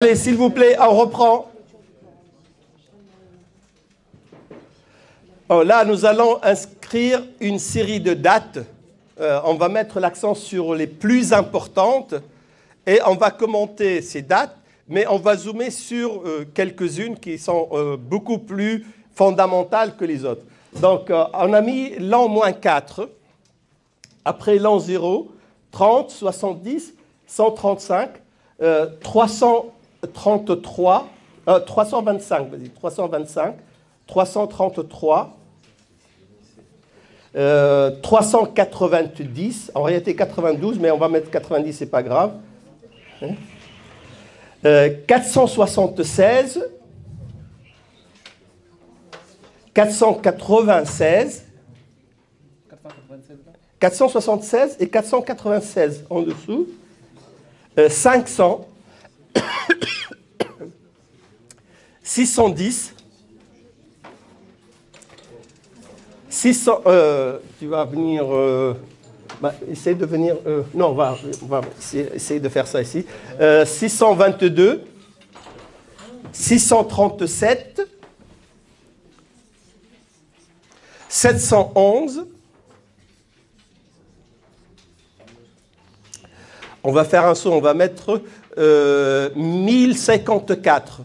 Allez, s'il vous plaît, on reprend. Oh, là, nous allons inscrire une série de dates. Euh, on va mettre l'accent sur les plus importantes et on va commenter ces dates, mais on va zoomer sur euh, quelques-unes qui sont euh, beaucoup plus fondamentales que les autres. Donc, on a mis l'an moins 4, après l'an 0, 30, 70, 135, 300. 333, 325, euh, vas-y, 325, 333, 390, en réalité 92, mais on va mettre 90, c'est pas grave. 476, 496, 476 et 496 en dessous, 500, euh, 610. 600, euh, tu vas venir, euh, bah, essaye de venir, euh, non, on va, va essayer, essayer, de faire ça ici. 622, 637, 711. On va faire un saut, on va mettre 1054. Euh,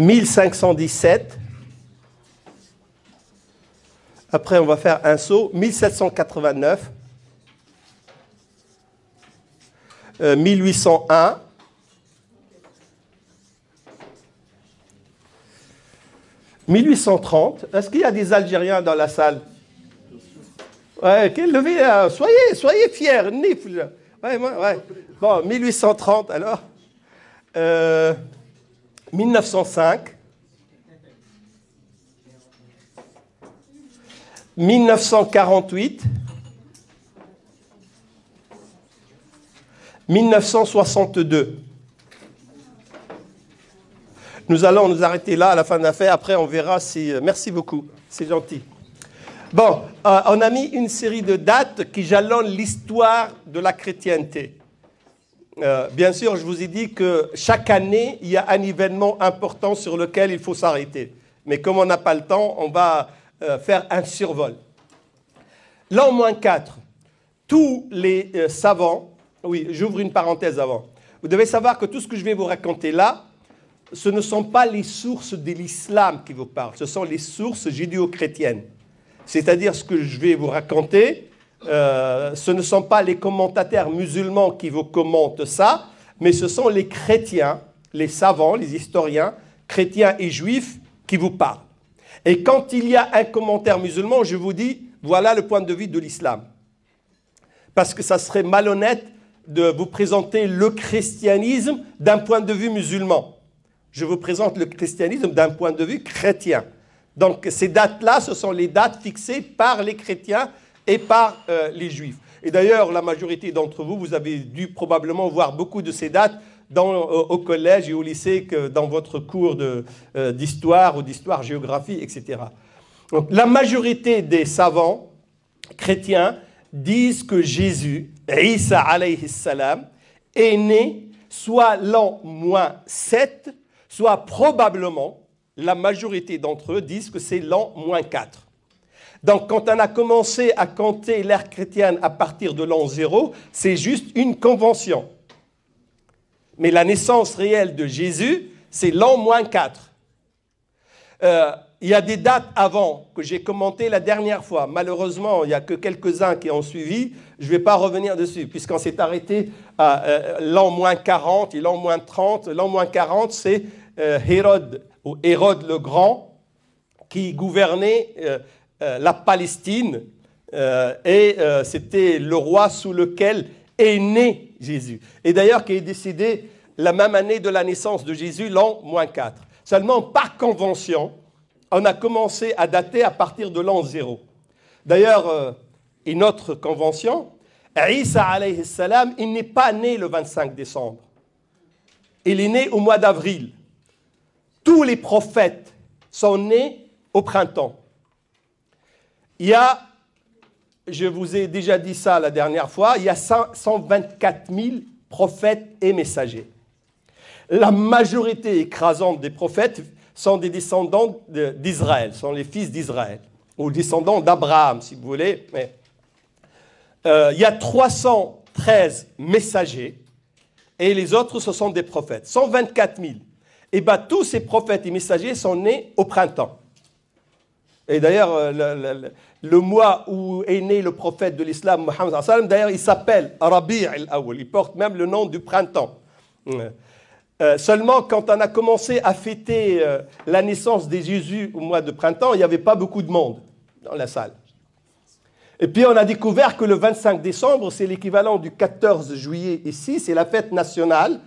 1517. Après, on va faire un saut. 1789. 1801. 1830. Est-ce qu'il y a des Algériens dans la salle Ouais, levée, euh, soyez, soyez fiers, nifle. Ouais, ouais. Bon, 1830 alors. Euh, 1905, 1948, 1962. Nous allons nous arrêter là à la fin de l'affaire. Après, on verra si. Euh, merci beaucoup. C'est gentil. Bon, euh, on a mis une série de dates qui jalonnent l'histoire de la chrétienté. Euh, bien sûr, je vous ai dit que chaque année, il y a un événement important sur lequel il faut s'arrêter. Mais comme on n'a pas le temps, on va euh, faire un survol. L'an moins 4, tous les euh, savants, oui, j'ouvre une parenthèse avant, vous devez savoir que tout ce que je vais vous raconter là, ce ne sont pas les sources de l'islam qui vous parlent, ce sont les sources judéo-chrétiennes. C'est-à-dire ce que je vais vous raconter, euh, ce ne sont pas les commentateurs musulmans qui vous commentent ça, mais ce sont les chrétiens, les savants, les historiens, chrétiens et juifs, qui vous parlent. Et quand il y a un commentaire musulman, je vous dis, voilà le point de vue de l'islam. Parce que ça serait malhonnête de vous présenter le christianisme d'un point de vue musulman. Je vous présente le christianisme d'un point de vue chrétien. Donc ces dates-là, ce sont les dates fixées par les chrétiens et par euh, les Juifs. Et d'ailleurs, la majorité d'entre vous, vous avez dû probablement voir beaucoup de ces dates euh, au, collège et au lycée, que dans votre cours euh, d'histoire ou d'histoire-géographie, etc. la majorité des savants chrétiens disent que Jésus, Isa alayhi salam, est né soit l'an moins 7, soit probablement, la majorité d'entre eux disent que c'est l'an moins 4. Donc quand on a commencé à compter l'ère chrétienne à partir de l'an zéro, c'est juste une convention. Mais la naissance réelle de Jésus, c'est l'an moins 4. Euh, il y a des dates avant que j'ai commentées la dernière fois. Malheureusement, il n'y a que quelques-uns qui ont suivi. Je ne vais pas revenir dessus, puisqu'on s'est arrêté à euh, l'an moins 40 et l'an moins 30. L'an moins 40, c'est euh, Hérode, ou Hérode le Grand, qui gouvernait euh, la Palestine, euh, et euh, c'était le roi sous lequel est né Jésus. Et d'ailleurs, qui est décidé la même année de la naissance de Jésus, l'an moins 4. Seulement, par convention, on a commencé à dater à partir de l'an 0. D'ailleurs, une autre convention, Isa alayhi salam, il n'est pas né le 25 décembre. Il est né au mois d'avril. Tous les prophètes sont nés au printemps. Il y a, je vous ai déjà dit ça la dernière fois, il y a 124 000 prophètes et messagers. La majorité écrasante des prophètes sont des descendants d'Israël, sont les fils d'Israël, ou descendants d'Abraham, si vous voulez. Euh, il y a 313 messagers et les autres, ce sont des prophètes. 124 000. Et bien, tous ces prophètes et messagers sont nés au printemps. Et d'ailleurs, euh, le, mois où est né le prophète de l'islam, Mohammed, d'ailleurs, il s'appelle Rabi' al-Awwal. Il porte même le nom du printemps. Euh, euh, seulement, quand on a commencé à fêter la naissance des Jésus au mois de printemps, il n'y avait pas beaucoup de monde dans la salle. Et puis, on a découvert que le 25 décembre, c'est l'équivalent du 14 juillet ici, c'est la fête nationale.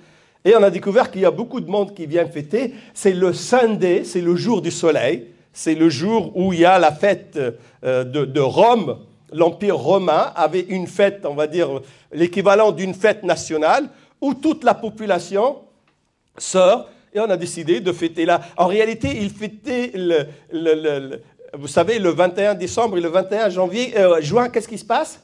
Et on a découvert qu'il y a beaucoup de monde qui vient fêter. C'est le Sunday, c'est le jour du soleil c'est le jour où il y a la fête euh, de, Rome. L'Empire romain avait une fête, on va dire l'équivalent d'une fête nationale, où toute la population sort et on a décidé de fêter là. En réalité, ils fêtaient, le, vous savez, le 21 décembre et le 21 janvier, euh, juin, qu'est-ce qui se passe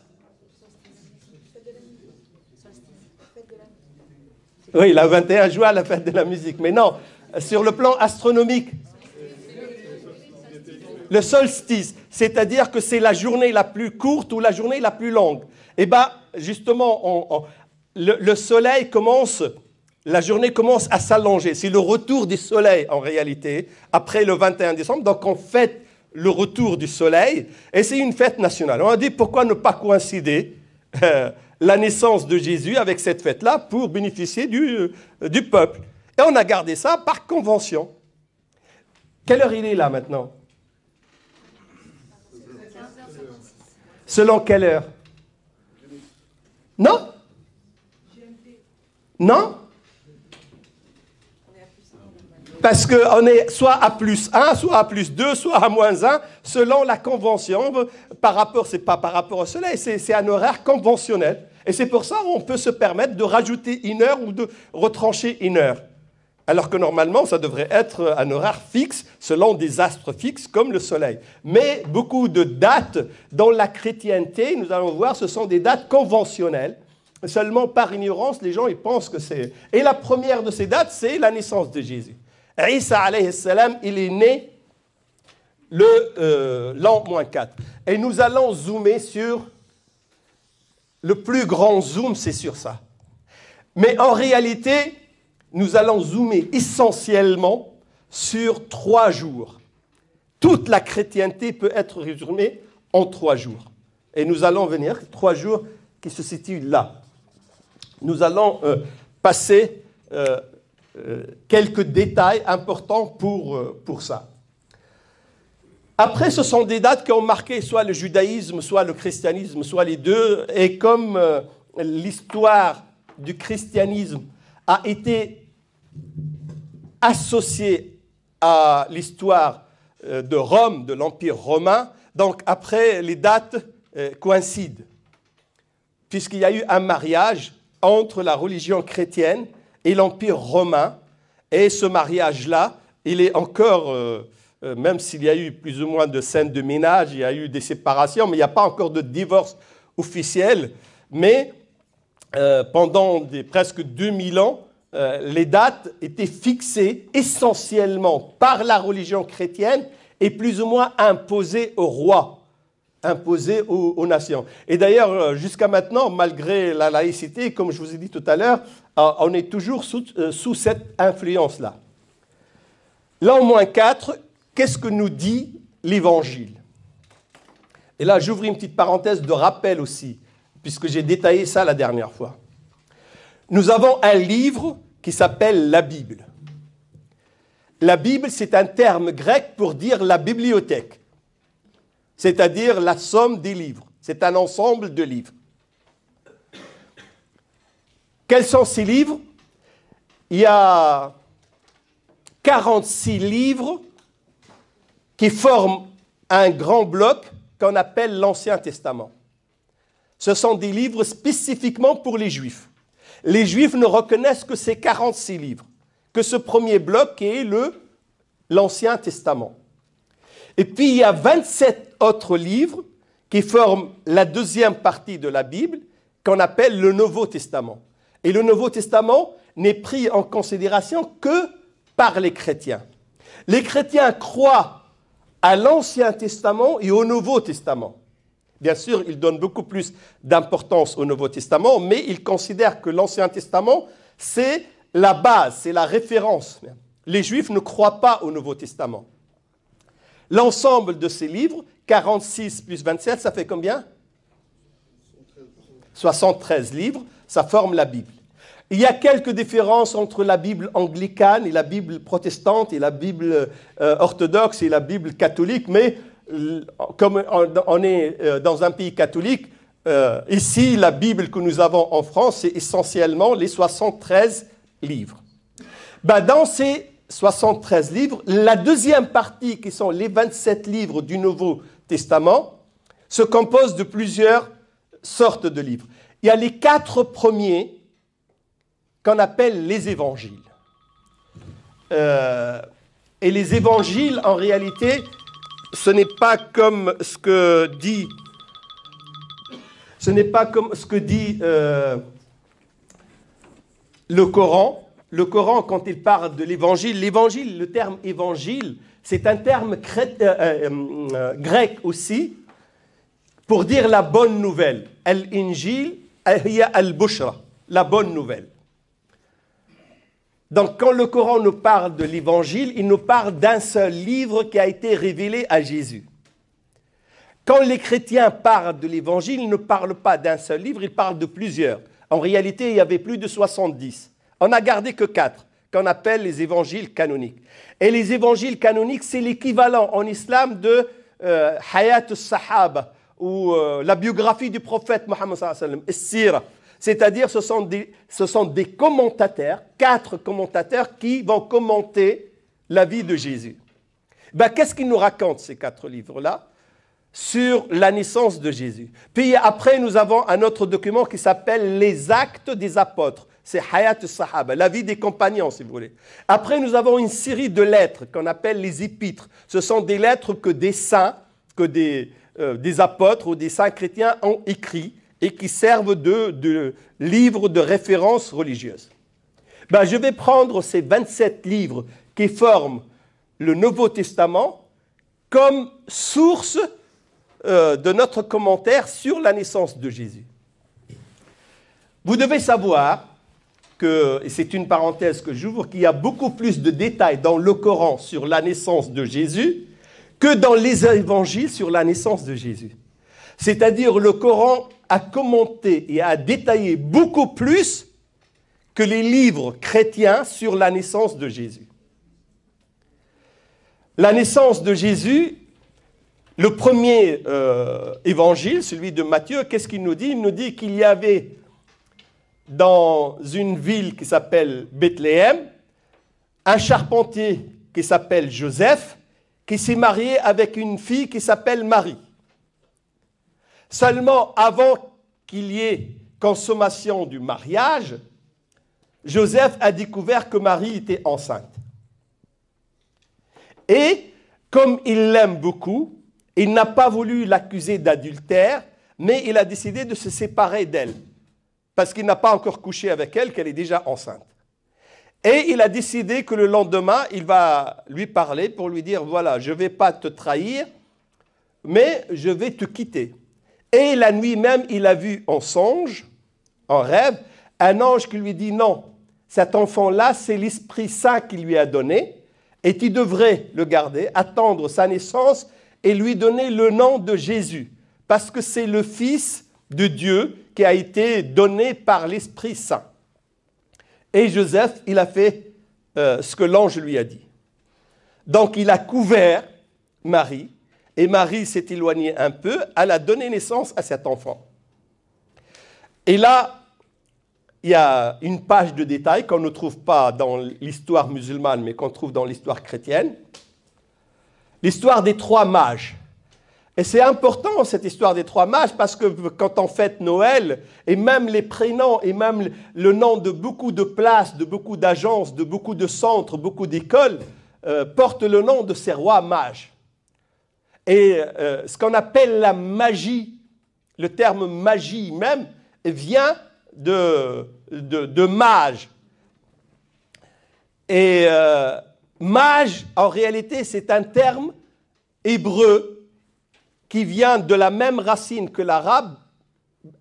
Oui, le 21 juin, la fête de la musique. Mais non, sur le plan astronomique, le solstice, c'est-à-dire que c'est la journée la plus courte ou la journée la plus longue. Eh bien, justement, le, soleil commence, la journée commence à s'allonger. C'est le retour du soleil, en réalité, après le 21 décembre. Donc, on fête le retour du soleil et c'est une fête nationale. On a dit pourquoi ne pas coïncider euh, la naissance de Jésus avec cette fête-là pour bénéficier euh, du peuple. Et on a gardé ça par convention. Quelle heure il est là maintenant Selon quelle heure Non Non parce qu'on est soit à plus 1, soit à plus 2, soit à moins 1, selon la convention. Par rapport, c'est pas par rapport au soleil, c'est un horaire conventionnel. Et c'est pour ça qu'on peut se permettre de rajouter une heure ou de retrancher une heure alors que normalement, ça devrait être un horaire fixe, selon des astres fixes, comme le Soleil. Mais beaucoup de dates dans la chrétienté, nous allons voir, ce sont des dates conventionnelles. Seulement, par ignorance, les gens ils pensent que c'est... Et la première de ces dates, c'est la naissance de Jésus. Isa, alayhi salam, il est né euh, l'an moins 4. Et nous allons zoomer sur... Le plus grand zoom, c'est sur ça. Mais en réalité, nous allons zoomer essentiellement sur trois jours. Toute la chrétienté peut être résumée en trois jours. Et nous allons venir, trois jours qui se situent là. Nous allons euh, passer euh, euh, quelques détails importants pour, pour ça. Après, ce sont des dates qui ont marqué soit le judaïsme, soit le christianisme, soit les deux. Et comme l'histoire du christianisme a été associé à l'histoire euh, de Rome, de l'Empire romain. Donc après, les dates euh, coïncident, puisqu'il y a eu un mariage entre la religion chrétienne et l'Empire romain. Et ce mariage-là, il est encore, euh, même s'il y a eu plus ou moins de scènes de ménage, il y a eu des séparations, mais il n'y a pas encore de divorce officiel. Mais euh, pendant presque 2000 ans, euh, les dates étaient fixées essentiellement par la religion chrétienne et plus ou moins imposées aux rois, imposées aux, nations. Et d'ailleurs, euh, jusqu'à maintenant, malgré la laïcité, comme je vous ai dit tout à l'heure, on est toujours sous, sous cette influence-là. Là, au moins 4, qu'est-ce que nous dit l'Évangile Et là, j'ouvre une petite parenthèse de rappel aussi puisque j'ai détaillé ça la dernière fois. Nous avons un livre qui s'appelle la Bible. La Bible, c'est un terme grec pour dire la bibliothèque, c'est-à-dire la somme des livres. C'est un ensemble de livres. Quels sont ces livres Il y a 46 livres qui forment un grand bloc qu'on appelle l'Ancien Testament. Ce sont des livres spécifiquement pour les Juifs. Les Juifs ne reconnaissent que ces 46 livres, que ce premier bloc est le, l'Ancien Testament. Et puis il y a 27 autres livres qui forment la deuxième partie de la Bible, qu'on appelle le Nouveau Testament. Et le Nouveau Testament n'est pris en considération que par les chrétiens. Les chrétiens croient à l'Ancien Testament et au Nouveau Testament. Bien sûr, il donne beaucoup plus d'importance au Nouveau Testament, mais il considère que l'Ancien Testament, c'est la base, c'est la référence. Les Juifs ne croient pas au Nouveau Testament. L'ensemble de ces livres, 46 plus 27, ça fait combien 73 livres, ça forme la Bible. Il y a quelques différences entre la Bible anglicane et la Bible protestante et la Bible euh, orthodoxe et la Bible catholique, mais comme on est euh, dans un pays catholique, euh, ici, la Bible que nous avons en France, c'est essentiellement les 73 livres. Ben, dans ces 73 livres, la deuxième partie, qui sont les 27 livres du Nouveau Testament, se compose de plusieurs sortes de livres. Il y a les quatre premiers qu'on appelle les évangiles. Euh, et les évangiles, en réalité, ce n'est pas comme ce que dit, ce n'est pas comme ce que dit euh, le Coran. Le Coran, quand il parle de l'évangile, l'évangile, le terme évangile, c'est un terme euh, euh, grec aussi pour dire la bonne nouvelle. Al-Injil, al-Bushra, la bonne nouvelle. Donc quand le Coran nous parle de l'Évangile, il nous parle d'un seul livre qui a été révélé à Jésus. Quand les chrétiens parlent de l'Évangile, ils ne parlent pas d'un seul livre, ils parlent de plusieurs. En réalité, il y avait plus de 70. On n'a gardé que 4, qu'on appelle les évangiles canoniques. Et les évangiles canoniques, c'est l'équivalent en islam de euh, Hayat al-Sahaba, ou euh, la biographie du prophète Mohammed sallallahu alayhi c'est-à-dire, ce, sont des, ce sont des commentateurs, quatre commentateurs qui vont commenter la vie de Jésus. Ben, qu'est-ce qu'ils nous racontent, ces quatre livres-là, sur la naissance de Jésus Puis après, nous avons un autre document qui s'appelle Les Actes des Apôtres. C'est Hayat Sahaba, la vie des compagnons, si vous voulez. Après, nous avons une série de lettres qu'on appelle les épîtres. Ce sont des lettres que des saints, que des, euh, des apôtres ou des saints chrétiens ont écrites et qui servent de, livres de référence religieuse. Ben, je vais prendre ces 27 livres qui forment le Nouveau Testament comme source euh, de notre commentaire sur la naissance de Jésus. Vous devez savoir que, et c'est une parenthèse que j'ouvre, qu'il y a beaucoup plus de détails dans le Coran sur la naissance de Jésus que dans les évangiles sur la naissance de Jésus. C'est-à-dire le Coran a commenter et à détailler beaucoup plus que les livres chrétiens sur la naissance de Jésus. La naissance de Jésus, le premier euh, évangile, celui de Matthieu, qu'est-ce qu'il nous dit Il nous dit qu'il y avait dans une ville qui s'appelle Bethléem un charpentier qui s'appelle Joseph, qui s'est marié avec une fille qui s'appelle Marie. Seulement, avant qu'il y ait consommation du mariage, Joseph a découvert que Marie était enceinte. Et comme il l'aime beaucoup, il n'a pas voulu l'accuser d'adultère, mais il a décidé de se séparer d'elle, parce qu'il n'a pas encore couché avec elle, qu'elle est déjà enceinte. Et il a décidé que le lendemain, il va lui parler pour lui dire, voilà, je ne vais pas te trahir, mais je vais te quitter. Et la nuit même, il a vu en songe, en rêve, un ange qui lui dit non, cet enfant-là, c'est l'Esprit Saint qui lui a donné, et tu devrait le garder, attendre sa naissance et lui donner le nom de Jésus, parce que c'est le Fils de Dieu qui a été donné par l'Esprit Saint. Et Joseph, il a fait euh, ce que l'ange lui a dit. Donc il a couvert Marie et Marie s'est éloignée un peu, elle a donné naissance à cet enfant. Et là, il y a une page de détails qu'on ne trouve pas dans l'histoire musulmane, mais qu'on trouve dans l'histoire chrétienne. L'histoire des trois mages. Et c'est important cette histoire des trois mages parce que quand on fête Noël, et même les prénoms, et même le nom de beaucoup de places, de beaucoup d'agences, de beaucoup de centres, beaucoup d'écoles, euh, portent le nom de ces rois mages. Et euh, ce qu'on appelle la magie, le terme magie même, eh vient de, de, mage. Et euh, mage, en réalité, c'est un terme hébreu qui vient de la même racine que l'arabe,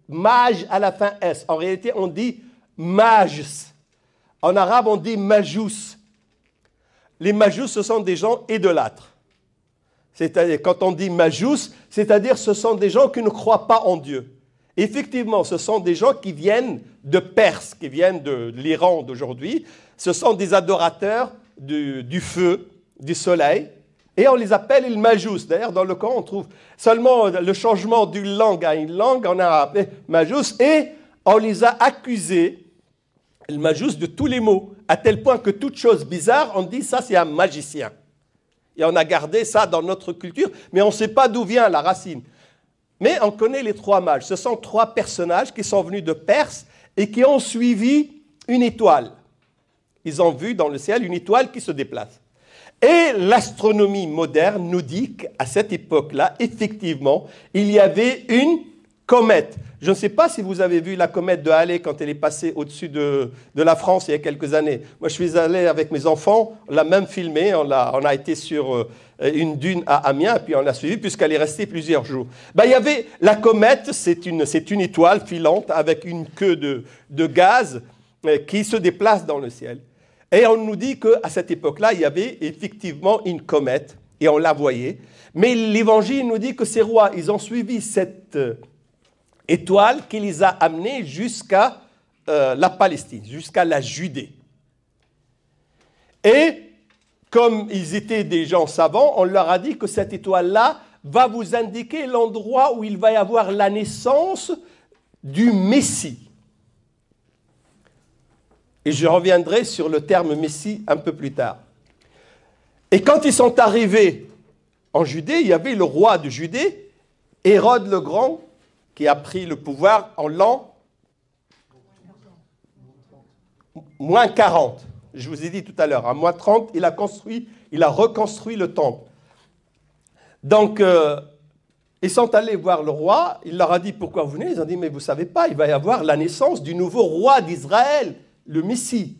mage à la fin S. En réalité, on dit mages. En arabe, on dit majous. Les majous, ce sont des gens idolâtres. C'est-à-dire, quand on dit majus, c'est-à-dire ce sont des gens qui ne croient pas en Dieu. Effectivement, ce sont des gens qui viennent de Perse, qui viennent de l'Iran d'aujourd'hui. Ce sont des adorateurs du, feu, du soleil. Et on les appelle les majus. D'ailleurs, dans le camp, on trouve seulement le changement d'une langue à une langue, on a appelé majus. Et on les a accusés, les majus, de tous les maux, à tel point que toute chose bizarre, on dit ça, c'est un magicien. Et on a gardé ça dans notre culture, mais on ne sait pas d'où vient la racine. Mais on connaît les trois mages. Ce sont trois personnages qui sont venus de Perse et qui ont suivi une étoile. Ils ont vu dans le ciel une étoile qui se déplace. Et l'astronomie moderne nous dit qu'à cette époque-là, effectivement, il y avait une comète. Je ne sais pas si vous avez vu la comète de Halley quand elle est passée au-dessus de, de, la France il y a quelques années. Moi, je suis allé avec mes enfants, on l'a même filmée, on, on a, été sur euh, une dune à Amiens, puis on l'a suivie puisqu'elle est restée plusieurs jours. Bah, il y avait la comète, c'est une, une, étoile filante avec une queue de, de gaz euh, qui se déplace dans le ciel. Et on nous dit qu'à cette époque-là, il y avait effectivement une comète, et on la voyait. Mais l'Évangile nous dit que ces rois, ils ont suivi cette étoile qui les a amenés jusqu'à euh, la Palestine, jusqu'à la Judée. Et comme ils étaient des gens savants, on leur a dit que cette étoile-là va vous indiquer l'endroit où il va y avoir la naissance du Messie. Et je reviendrai sur le terme Messie un peu plus tard. Et quand ils sont arrivés en Judée, il y avait le roi de Judée, Hérode le Grand, qui a pris le pouvoir en l'an moins 40. Je vous ai dit tout à l'heure, à hein, moins 30, il a construit, il a reconstruit le temple. Donc, ils euh, sont allés voir le roi, il leur a dit pourquoi vous venez, ils ont dit mais vous ne savez pas, il va y avoir la naissance du nouveau roi d'Israël, le Messie.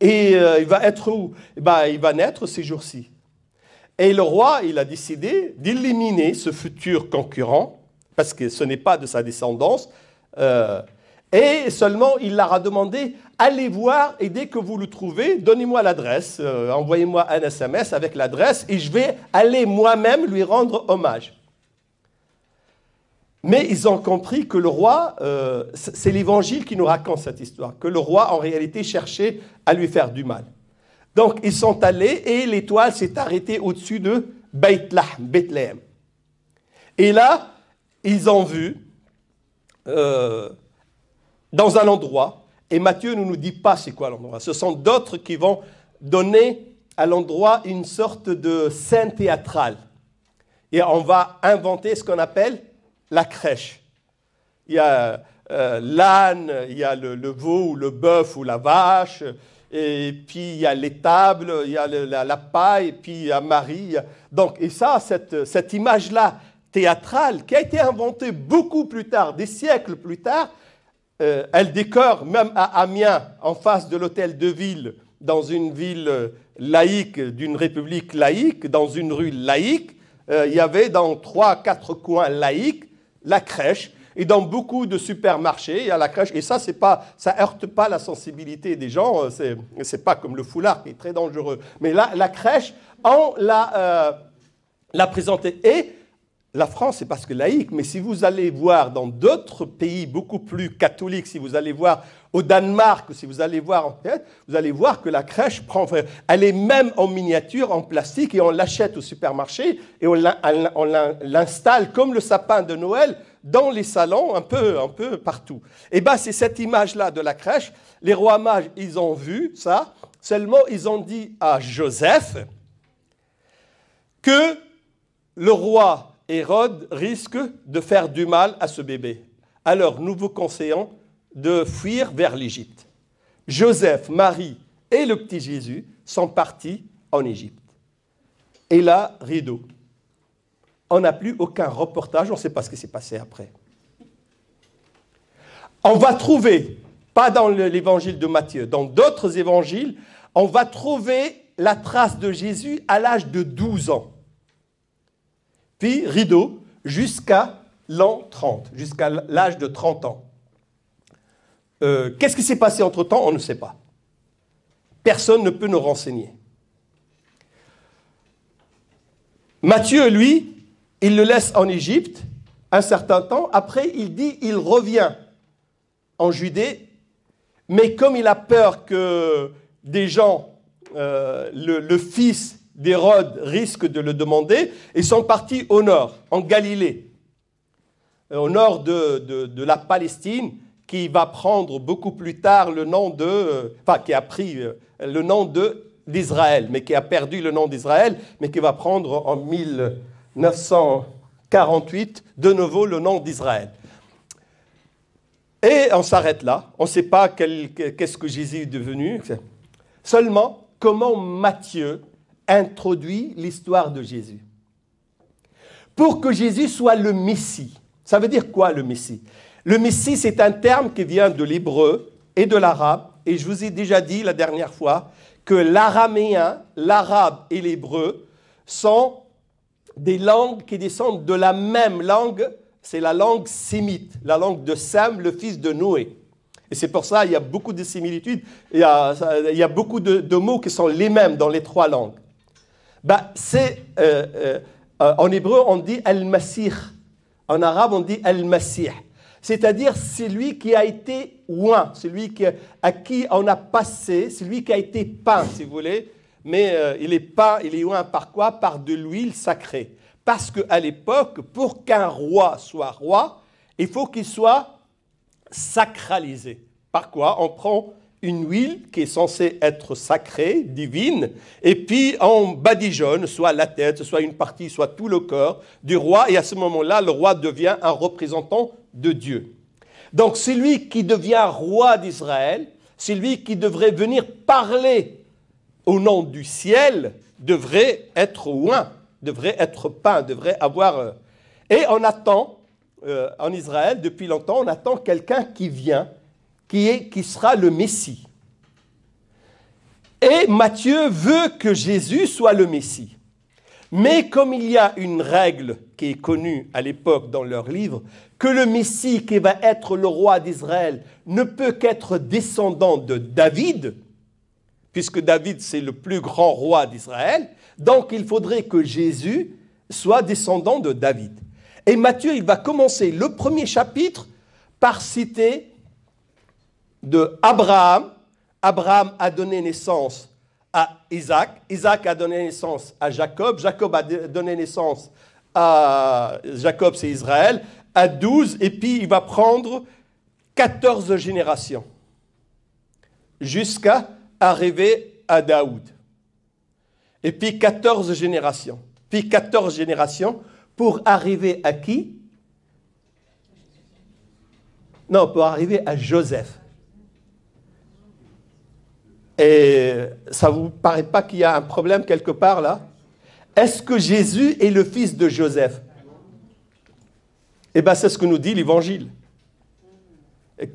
Et euh, il va être où eh ben, Il va naître ces jours-ci. Et le roi, il a décidé d'éliminer ce futur concurrent parce que ce n'est pas de sa descendance. Euh, et seulement, il leur a demandé, allez voir, et dès que vous le trouvez, donnez-moi l'adresse, euh, envoyez-moi un SMS avec l'adresse, et je vais aller moi-même lui rendre hommage. Mais ils ont compris que le roi, euh, c'est l'évangile qui nous raconte cette histoire, que le roi en réalité cherchait à lui faire du mal. Donc ils sont allés et l'étoile s'est arrêtée au-dessus de Bethléem. Et là, ils ont vu euh, dans un endroit, et Matthieu ne nous dit pas c'est quoi l'endroit. Ce sont d'autres qui vont donner à l'endroit une sorte de scène théâtrale. Et on va inventer ce qu'on appelle la crèche. Il y a euh, l'âne, il y a le, veau ou le bœuf ou la vache, et puis il y a l'étable, il y a la, paille, et puis il y a Marie. Donc, et ça, cette, cette image-là théâtrale qui a été inventée beaucoup plus tard, des siècles plus tard. Euh, elle décore même à Amiens, en face de l'hôtel de ville, dans une ville euh, laïque, d'une république laïque, dans une rue laïque. Euh, il y avait dans trois, quatre coins laïques la crèche. Et dans beaucoup de supermarchés, il y a la crèche. Et ça, c'est pas, ça heurte pas la sensibilité des gens. C'est, c'est pas comme le foulard qui est très dangereux. Mais là, la crèche, on l'a, l'a présentée. Et la France c'est parce que laïque, mais si vous allez voir dans d'autres pays beaucoup plus catholiques, si vous allez voir au Danemark, si vous allez voir en fait, vous allez voir que la crèche prend, elle est même en miniature, en plastique, et on l'achète au supermarché et on l'installe comme le sapin de Noël dans les salons, un peu, un peu partout. Et bien, c'est cette image-là de la crèche. Les rois mages, ils ont vu ça. Seulement, ils ont dit à Joseph que le roi Hérode risque de faire du mal à ce bébé. Alors nous vous conseillons de fuir vers l'Égypte. Joseph, Marie et le petit Jésus sont partis en Égypte. Et là, rideau. On n'a plus aucun reportage, on ne sait pas ce qui s'est passé après. On va trouver, pas dans l'évangile de Matthieu, dans d'autres évangiles, on va trouver la trace de Jésus à l'âge de 12 ans rideau, jusqu'à l'an 30, jusqu'à l'âge de 30 ans. Euh, qu'est-ce qui s'est passé entre-temps On ne sait pas. Personne ne peut nous renseigner. Matthieu, lui, il le laisse en Égypte un certain temps. Après, il dit, il revient en Judée, mais comme il a peur que des gens, euh, le fils d'Hérode risque de le demander, et sont partis au nord, en Galilée, euh, au nord de, la Palestine, qui va prendre beaucoup plus tard le nom de, euh, enfin qui a pris euh, le nom de d'Israël, mais qui a perdu le nom d'Israël, mais qui va prendre en 1948 de nouveau le nom d'Israël. Et on s'arrête là. On ne sait pas qu'est-ce que Jésus est devenu. Seulement, comment Matthieu introduit l'histoire de Jésus. Pour que Jésus soit le Messie. Ça veut dire quoi le Messie Le Messie, c'est un terme qui vient de l'hébreu et de l'arabe. Et je vous ai déjà dit la dernière fois que l'araméen, l'arabe et l'hébreu sont des langues qui descendent de la même langue, c'est la langue sémite, la langue de Sam, le fils de Noé. Et c'est pour ça qu'il y a beaucoup de similitudes, il y a, beaucoup de mots qui sont les mêmes dans les trois langues. Bah, c'est, euh, euh, euh, en hébreu, on dit Al-Masih. En arabe, on dit Al-Masih. C'est-à-dire celui qui a été oint, celui qui, à qui on a passé, celui qui a été peint, si vous voulez. Mais il est peint, il est oint par quoi Par de l'huile sacrée. Parce qu'à l'époque, pour qu'un roi soit roi, il faut qu'il soit sacralisé. Par quoi On prend une huile qui est censée être sacrée, divine, et puis on badigeonne soit la tête, soit une partie, soit tout le corps du roi, et à ce moment-là, le roi devient un représentant de Dieu. Donc celui qui devient roi d'Israël, celui qui devrait venir parler au nom du ciel, devrait être oint, devrait être peint, devrait avoir... Euh, et on attend, euh, en Israël, depuis longtemps, on attend quelqu'un qui vient qui, est, qui sera le Messie. Et Matthieu veut que Jésus soit le Messie. Mais comme il y a une règle qui est connue à l'époque dans leur livre, que le Messie qui va être le roi d'Israël ne peut qu'être descendant de David, puisque David c'est le plus grand roi d'Israël, donc il faudrait que Jésus soit descendant de David. Et Matthieu, il va commencer le premier chapitre par citer de Abraham. Abraham a donné naissance à Isaac. Isaac a donné naissance à Jacob. Jacob a donné naissance à Jacob, c'est Israël, à 12. Et puis il va prendre 14 générations jusqu'à arriver à Daoud. Et puis 14 générations. Puis 14 générations pour arriver à qui Non, pour arriver à Joseph. Et ça ne vous paraît pas qu'il y a un problème quelque part là Est-ce que Jésus est le fils de Joseph Eh bien, c'est ce que nous dit l'Évangile.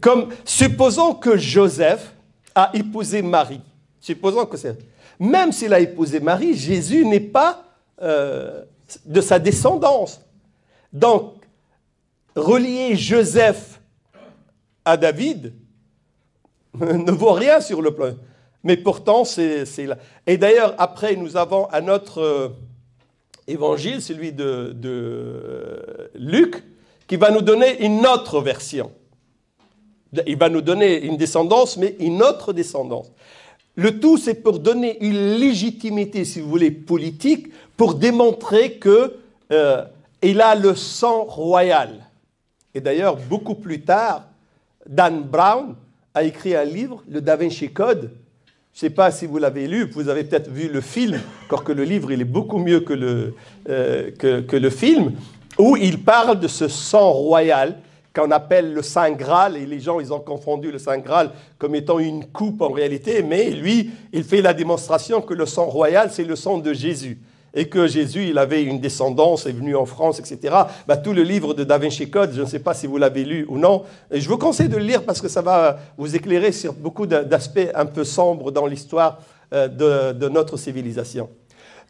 Comme, supposons que Joseph a épousé Marie. Supposons que c'est. Même s'il a épousé Marie, Jésus n'est pas euh, de sa descendance. Donc, relier Joseph à David ne vaut rien sur le plan. Mais pourtant, c'est là. Et d'ailleurs, après, nous avons un autre euh, évangile, celui de, euh, Luc, qui va nous donner une autre version. Il va nous donner une descendance, mais une autre descendance. Le tout, c'est pour donner une légitimité, si vous voulez, politique, pour démontrer que euh, il a le sang royal. Et d'ailleurs, beaucoup plus tard, Dan Brown a écrit un livre, le Da Vinci Code, je ne sais pas si vous l'avez lu, vous avez peut-être vu le film, encore que le livre, il est beaucoup mieux que le, euh, le film, où il parle de ce sang royal qu'on appelle le Saint Graal, et les gens, ils ont confondu le Saint Graal comme étant une coupe en réalité, mais lui, il fait la démonstration que le sang royal, c'est le sang de Jésus et que Jésus, il avait une descendance, est venu en France, etc. Bah, tout le livre de Da Vinci Code, je ne sais pas si vous l'avez lu ou non, et je vous conseille de le lire parce que ça va vous éclairer sur beaucoup d'aspects un peu sombres dans l'histoire euh, de, notre civilisation.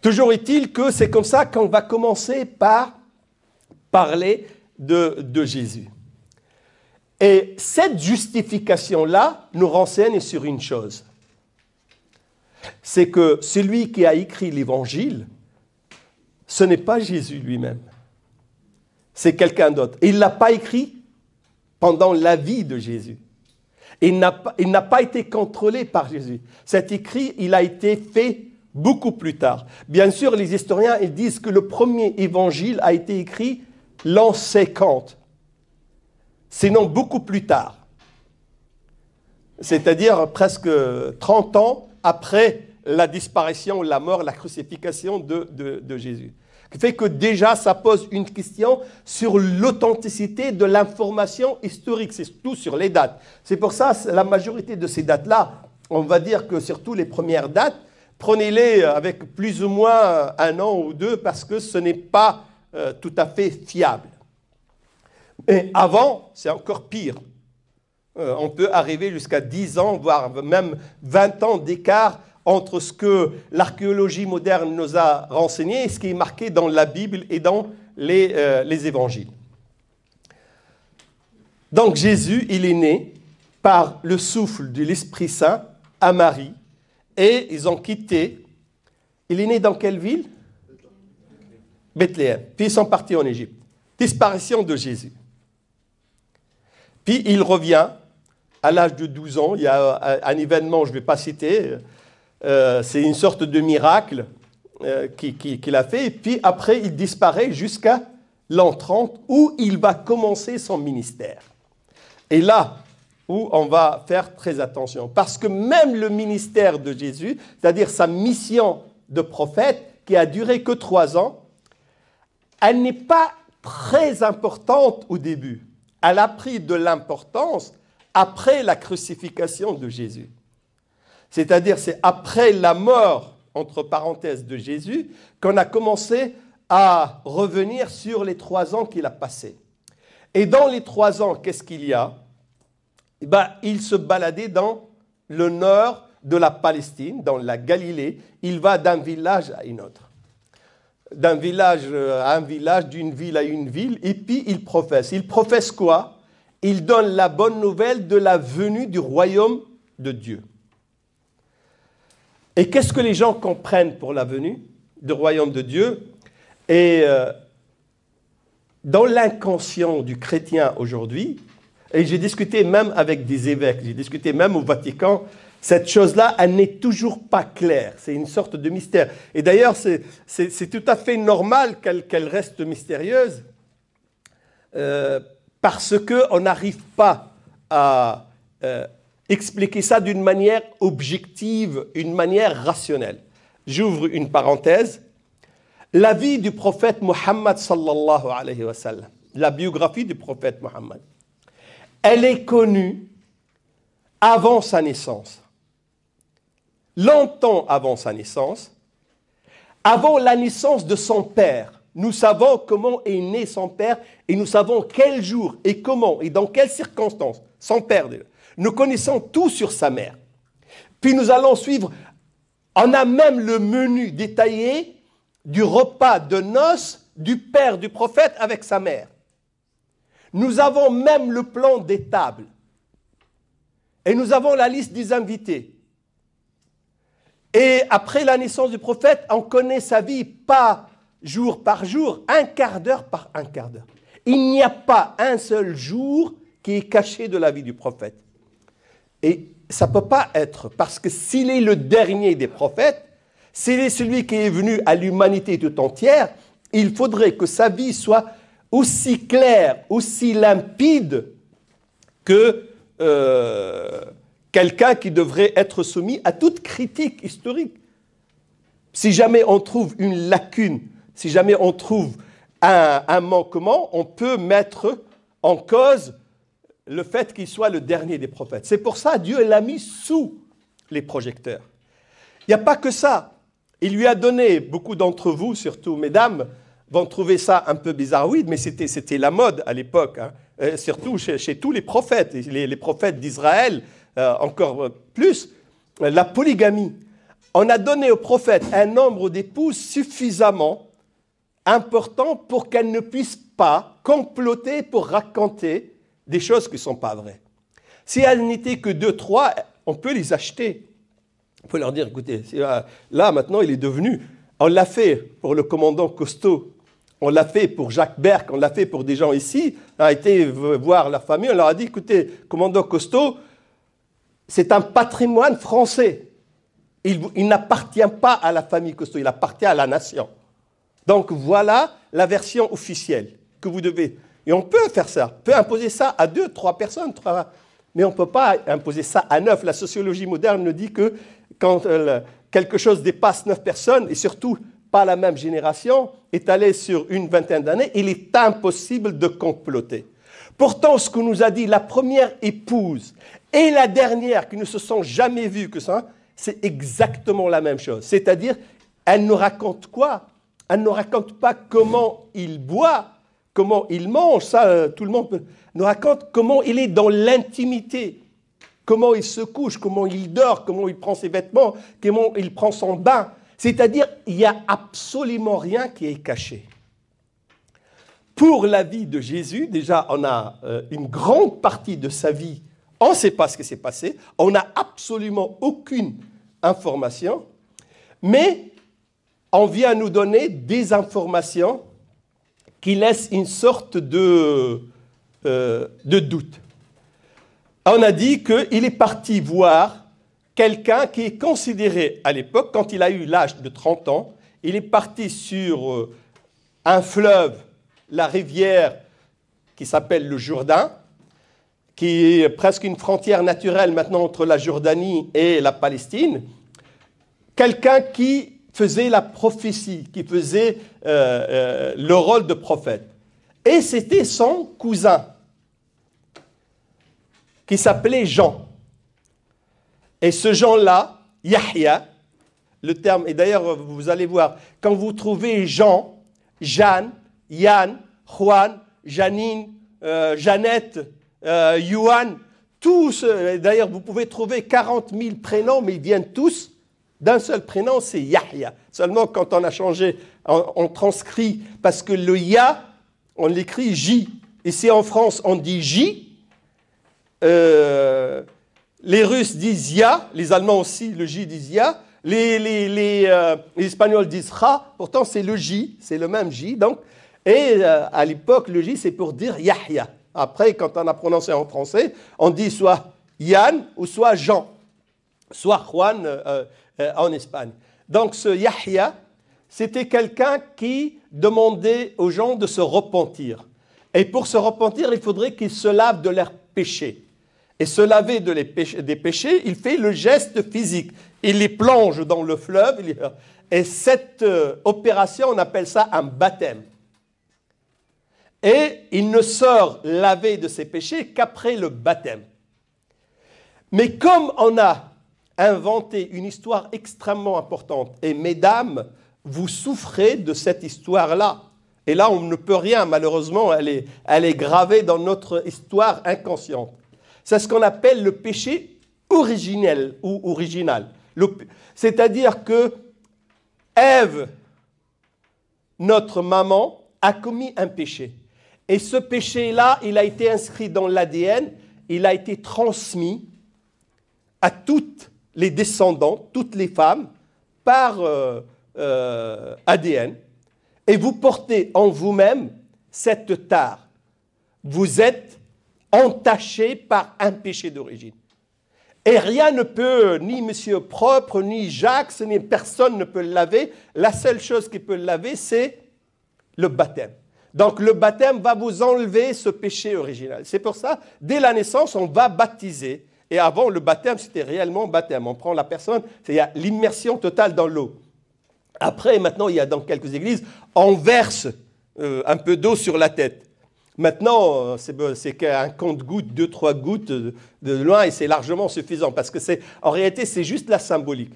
Toujours est-il que c'est comme ça qu'on va commencer par parler de Jésus. Et cette justification-là nous renseigne sur une chose. C'est que celui qui a écrit l'évangile, ce n'est pas Jésus lui-même. C'est quelqu'un d'autre. il ne l'a pas écrit pendant la vie de Jésus. Il n'a pas été contrôlé par Jésus. Cet écrit, il a été fait beaucoup plus tard. Bien sûr, les historiens ils disent que le premier évangile a été écrit l'an 50, sinon beaucoup plus tard, c'est-à-dire presque 30 ans après la disparition, la mort, la crucifixion de, Jésus. Ce qui fait que déjà, ça pose une question sur l'authenticité de l'information historique, c'est tout sur les dates. C'est pour ça, la majorité de ces dates-là, on va dire que surtout les premières dates, prenez-les avec plus ou moins un an ou deux parce que ce n'est pas euh, tout à fait fiable. Mais avant, c'est encore pire. Euh, on peut arriver jusqu'à 10 ans, voire même 20 ans d'écart entre ce que l'archéologie moderne nous a renseigné et ce qui est marqué dans la Bible et dans euh, les, évangiles. Donc Jésus, il est né par le souffle de l'Esprit Saint à Marie et ils ont quitté. Il est né dans quelle ville Bethléem. Puis ils sont partis en Égypte. Disparition de Jésus. Puis il revient à l'âge de 12 ans. Il y a euh, un événement, je ne vais pas citer, euh, euh, c'est une sorte de miracle euh, qu'il a fait. Et puis après, il disparaît jusqu'à l'an 30 où il va commencer son ministère. Et là où on va faire très attention. Parce que même le ministère de Jésus, c'est-à-dire sa mission de prophète, qui a duré que trois ans, elle n'est pas très importante au début. Elle a pris de l'importance après la crucifixion de Jésus. C'est-à-dire, c'est après la mort, entre parenthèses, de Jésus, qu'on a commencé à revenir sur les trois ans qu'il a passés. Et dans les trois ans, qu'est-ce qu'il y a eh ben, Il se baladait dans le nord de la Palestine, dans la Galilée. Il va d'un village à une autre. D'un village euh, à un village, d'une ville à une ville, et puis il professe. Il professe quoi Il donne la bonne nouvelle de la venue du royaume de Dieu. Et qu'est-ce que les gens comprennent pour la venue du royaume de Dieu Et euh, dans l'inconscient du chrétien aujourd'hui, et j'ai discuté même avec des évêques, j'ai discuté même au Vatican, cette chose-là, elle n'est toujours pas claire. C'est une sorte de mystère. Et d'ailleurs, c'est tout à fait normal qu'elle reste mystérieuse, euh, parce qu'on n'arrive pas à euh, expliquer ça d'une manière objective, une manière rationnelle. J'ouvre une parenthèse. La vie du prophète Mohammed sallallahu alayhi wa la biographie du prophète Mohammed, elle est connue avant sa naissance, longtemps avant sa naissance, avant la naissance de son père. Nous savons comment est né son père et nous savons quel jour et comment et dans quelles circonstances son père. Nous connaissons tout sur sa mère. Puis nous allons suivre, on a même le menu détaillé du repas de noces du père du prophète avec sa mère. Nous avons même le plan des tables. Et nous avons la liste des invités. Et après la naissance du prophète, on connaît sa vie pas jour par jour, un quart d'heure par un quart d'heure. Il n'y a pas un seul jour qui est caché de la vie du prophète. Et ça ne peut pas être, parce que s'il est le dernier des prophètes, s'il est celui qui est venu à l'humanité tout entière, il faudrait que sa vie soit aussi claire, aussi limpide que euh, quelqu'un qui devrait être soumis à toute critique historique. Si jamais on trouve une lacune, si jamais on trouve un manquement, on peut mettre en cause le fait qu'il soit le dernier des prophètes. C'est pour ça que Dieu l'a mis sous les projecteurs. Il n'y a pas que ça. Il lui a donné, beaucoup d'entre vous, surtout mesdames, vont trouver ça un peu bizarre. Oui, mais c'était la mode à l'époque, hein. euh, surtout chez, tous les prophètes, les, les prophètes d'Israël, euh, encore euh, plus, la polygamie. On a donné aux prophètes un nombre d'épouses suffisamment important pour qu'elles ne puissent pas comploter pour raconter des choses qui ne sont pas vraies. Si elles n'étaient que deux, trois, on peut les acheter. On peut leur dire, écoutez, euh, là maintenant il est devenu, on l'a fait pour le commandant Costaud, on l'a fait pour Jacques Berck, on l'a fait pour des gens ici, on a été voir la famille, on leur a dit, écoutez, commandant Costaud, c'est un patrimoine français. Il, il n'appartient pas à la famille Costaud, il appartient à la nation. Donc voilà la version officielle que vous devez et on peut faire ça, on peut imposer ça à deux, trois personnes, trois, mais on ne peut pas imposer ça à neuf. La sociologie moderne nous dit que quand euh, quelque chose dépasse neuf personnes, et surtout pas la même génération, étalée sur une vingtaine d'années, il est impossible de comploter. Pourtant, ce qu'on nous a dit la première épouse et la dernière qui ne se sont jamais vues que ça, c'est exactement la même chose. C'est-à-dire, elle nous raconte quoi Elle ne nous raconte pas comment il boit, comment il mange, ça euh, tout le monde nous raconte comment il est dans l'intimité, comment il se couche, comment il dort, comment il prend ses vêtements, comment il prend son bain. C'est-à-dire, il n'y a absolument rien qui est caché. Pour la vie de Jésus, déjà, on a euh, une grande partie de sa vie, on ne sait pas ce qui s'est passé, on n'a absolument aucune information, mais on vient nous donner des informations qui laisse une sorte de, euh, de doute. Ah, on a dit qu'il est parti voir quelqu'un qui est considéré à l'époque, quand il a eu l'âge de 30 ans, il est parti sur euh, un fleuve, la rivière qui s'appelle le Jourdain, qui est presque une frontière naturelle maintenant entre la Jordanie et la Palestine. Quelqu'un qui faisait la prophétie, qui faisait euh, euh, le rôle de prophète. Et c'était son cousin, qui s'appelait Jean. Et ce Jean-là, Yahya, le terme, et d'ailleurs vous allez voir, quand vous trouvez Jean, Jeanne, Yann, Juan, Janine, euh, Jeannette, Yuan, tous, d'ailleurs vous pouvez trouver 40 000 prénoms, mais ils viennent tous d'un seul prénom, c'est Yahya. Seulement, quand on a changé, on, transcrit, parce que le Ya, on l'écrit J. Et c'est en France, on dit J. Euh, les Russes disent Ya, les Allemands aussi, le J disent Ya. Les, euh, les, Espagnols disent Ra, pourtant c'est le J, c'est le même J. Donc, et euh, à l'époque, le J, c'est pour dire Yahya. Après, quand on a prononcé en français, on dit soit Yann ou soit Jean, soit Juan. Euh, en Espagne. Donc ce Yahya, c'était quelqu'un qui demandait aux gens de se repentir. Et pour se repentir, il faudrait qu'ils se lavent de leurs péchés. Et se laver de les péchés, des péchés, il fait le geste physique. Il les plonge dans le fleuve. Et cette euh, opération, on appelle ça un baptême. Et il ne sort lavé de ses péchés qu'après le baptême. Mais comme on a inventer une histoire extrêmement importante. Et mesdames, vous souffrez de cette histoire-là. Et là, on ne peut rien, malheureusement, elle est, elle est gravée dans notre histoire inconsciente. C'est ce qu'on appelle le péché originel ou original. C'est-à-dire que Ève, notre maman, a commis un péché. Et ce péché-là, il a été inscrit dans l'ADN, il a été transmis à toutes les descendants, toutes les femmes, par euh, euh, ADN, et vous portez en vous-même cette tare. Vous êtes entaché par un péché d'origine. Et rien ne peut, ni Monsieur Propre, ni Jacques, ni personne ne peut le laver. La seule chose qui peut le laver, c'est le baptême. Donc le baptême va vous enlever ce péché original. C'est pour ça, dès la naissance, on va baptiser et avant, le baptême, c'était réellement baptême. On prend la personne, c'est l'immersion totale dans l'eau. Après, maintenant, il y a dans quelques églises, on verse euh, un peu d'eau sur la tête. Maintenant, euh, c'est qu'un compte-goutte, deux, trois gouttes euh, de loin, et c'est largement suffisant, parce que c'est, en réalité, c'est juste la symbolique.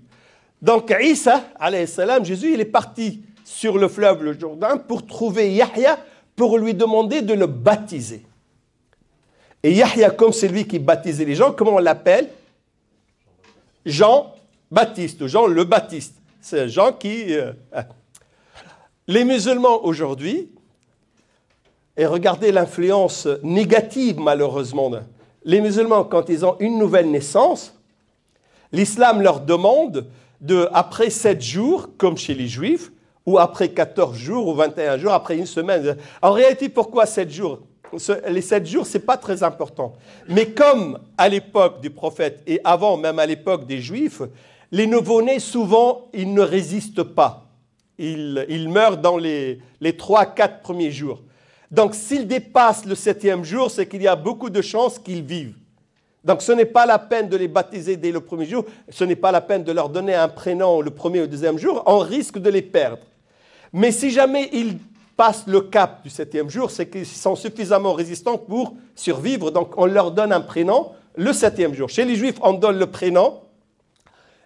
Donc, Isa, salam, Jésus, il est parti sur le fleuve, le Jourdain, pour trouver Yahya, pour lui demander de le baptiser. Et Yahya, comme c'est lui qui baptisait les gens, comment on l'appelle Jean-Baptiste, Jean le Baptiste. C'est Jean qui... Euh, euh. les musulmans aujourd'hui, et regardez l'influence négative malheureusement, les musulmans, quand ils ont une nouvelle naissance, l'islam leur demande de, après 7 jours, comme chez les juifs, ou après 14 jours, ou 21 jours, après une semaine. En réalité, pourquoi 7 jours les sept jours, ce n'est pas très important. Mais comme à l'époque du prophète et avant même à l'époque des juifs, les nouveau-nés, souvent, ils ne résistent pas. Ils, ils meurent dans les trois, quatre premiers jours. Donc s'ils dépassent le septième jour, c'est qu'il y a beaucoup de chances qu'ils vivent. Donc ce n'est pas la peine de les baptiser dès le premier jour, ce n'est pas la peine de leur donner un prénom le premier ou le deuxième jour, on risque de les perdre. Mais si jamais ils passent le cap du septième jour, c'est qu'ils sont suffisamment résistants pour survivre. Donc on leur donne un prénom le septième jour. Chez les Juifs, on donne le prénom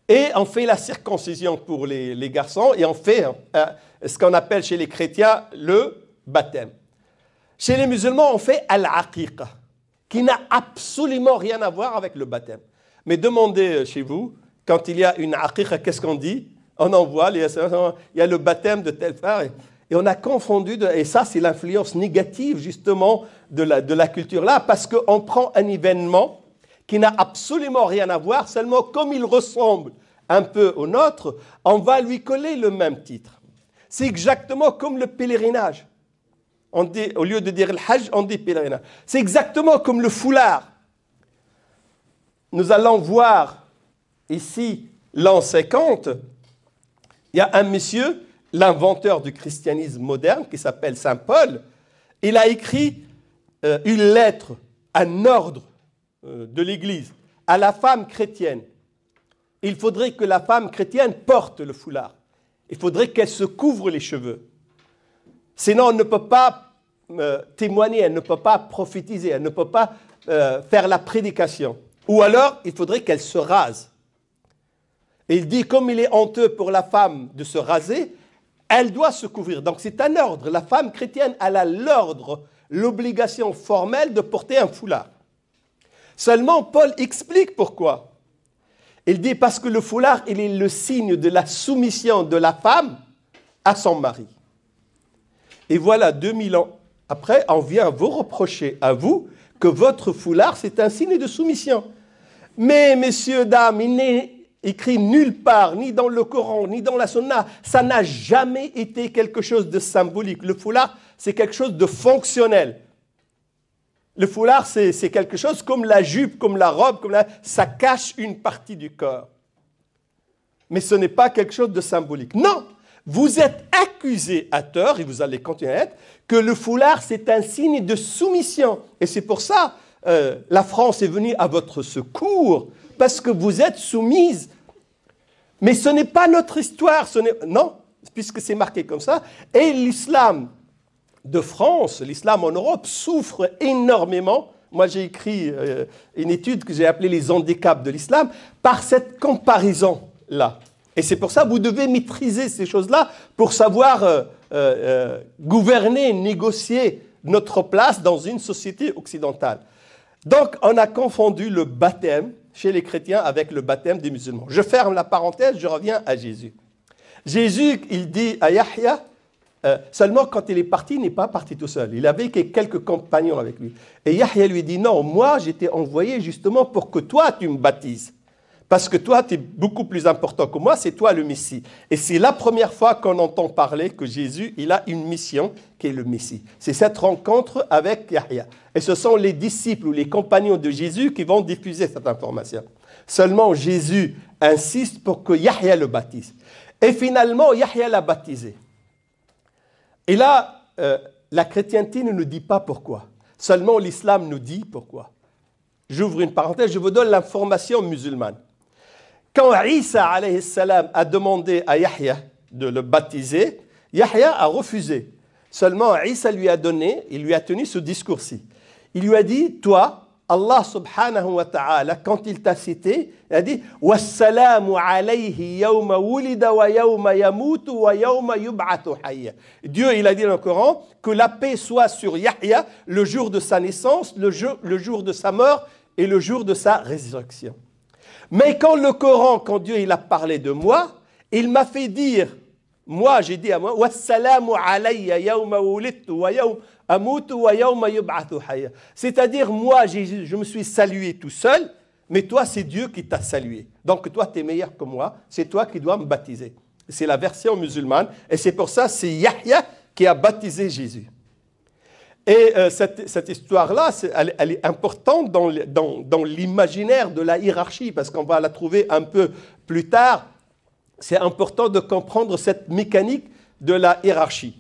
et on fait la circoncision pour les, garçons et on fait euh, ce qu'on appelle chez les chrétiens le baptême. Chez les musulmans, on fait al qui n'a absolument rien à voir avec le baptême. Mais demandez chez vous, quand il y a une aqiqa, qu'est-ce qu'on dit On envoie il y a le baptême de tel frère. Et on a confondu, et ça c'est l'influence négative justement de la, de la culture là, parce qu'on prend un événement qui n'a absolument rien à voir, seulement comme il ressemble un peu au nôtre, on va lui coller le même titre. C'est exactement comme le pèlerinage. On au lieu de dire le hajj, on dit pèlerinage. C'est exactement comme le foulard. Nous allons voir ici l'an 50, il y a un monsieur l'inventeur du christianisme moderne, qui s'appelle Saint Paul, il a écrit euh, une lettre, un ordre euh, de l'Église à la femme chrétienne. Il faudrait que la femme chrétienne porte le foulard. Il faudrait qu'elle se couvre les cheveux. Sinon, elle ne peut pas euh, témoigner, elle ne peut pas prophétiser, elle ne peut pas faire la prédication. Ou alors, il faudrait qu'elle se rase. Et il dit, comme il est honteux pour la femme de se raser, elle doit se couvrir. Donc c'est un ordre. La femme chrétienne, elle a l'ordre, l'obligation formelle de porter un foulard. Seulement, Paul explique pourquoi. Il dit parce que le foulard, il est le signe de la soumission de la femme à son mari. Et voilà, 2000 ans après, on vient vous reprocher à vous que votre foulard, c'est un signe de soumission. Mais, messieurs, dames, il n'est écrit nulle part, ni dans le Coran, ni dans la Sunna. Ça n'a jamais été quelque chose de symbolique. Le foulard, c'est quelque chose de fonctionnel. Le foulard, c'est quelque chose comme la jupe, comme la robe, comme ça cache une partie du corps. Mais ce n'est pas quelque chose de symbolique. Non, vous êtes accusé à tort, et vous allez continuer à être, que le foulard, c'est un signe de soumission. Et c'est pour ça euh, la France est venue à votre secours, parce que vous êtes soumise mais ce n'est pas notre histoire, non, puisque c'est marqué comme ça. Et l'islam de France, l'islam en Europe, souffre énormément. Moi, j'ai écrit euh, une étude que j'ai appelée Les handicaps de l'islam par cette comparaison-là. Et c'est pour ça que vous devez maîtriser ces choses-là pour savoir euh, euh, gouverner, négocier notre place dans une société occidentale. Donc, on a confondu le baptême chez les chrétiens avec le baptême des musulmans. Je ferme la parenthèse, je reviens à Jésus. Jésus, il dit à Yahya, euh, seulement quand il est parti, il n'est pas parti tout seul. Il avait quelques compagnons avec lui. Et Yahya lui dit, non, moi j'étais envoyé justement pour que toi tu me baptises. Parce que toi, tu es beaucoup plus important que moi, c'est toi le Messie. Et c'est la première fois qu'on entend parler que Jésus, il a une mission qui est le Messie. C'est cette rencontre avec Yahya. Et ce sont les disciples ou les compagnons de Jésus qui vont diffuser cette information. Seulement, Jésus insiste pour que Yahya le baptise. Et finalement, Yahya l'a baptisé. Et là, euh, la chrétienté ne nous dit pas pourquoi. Seulement l'islam nous dit pourquoi. J'ouvre une parenthèse, je vous donne l'information musulmane. Quand Isa alayhi salam a demandé à Yahya de le baptiser, Yahya a refusé. Seulement Isa lui a donné, il lui a tenu ce discours-ci. Il lui a dit, toi, Allah subhanahu wa ta'ala, quand il t'a cité, il a dit alayhi wulida wa yamutu wa Dieu, il a dit dans le Coran que la paix soit sur Yahya le jour de sa naissance, le jour de sa mort et le jour de sa résurrection. Mais quand le Coran, quand Dieu il a parlé de moi, il m'a fait dire, moi j'ai dit à moi, C'est-à-dire, moi je me suis salué tout seul, mais toi c'est Dieu qui t'a salué. Donc toi tu es meilleur que moi, c'est toi qui dois me baptiser. C'est la version musulmane, et c'est pour ça c'est Yahya qui a baptisé Jésus. Et euh, cette, histoire-là, elle, est importante dans, l'imaginaire de la hiérarchie, parce qu'on va la trouver un peu plus tard. C'est important de comprendre cette mécanique de la hiérarchie.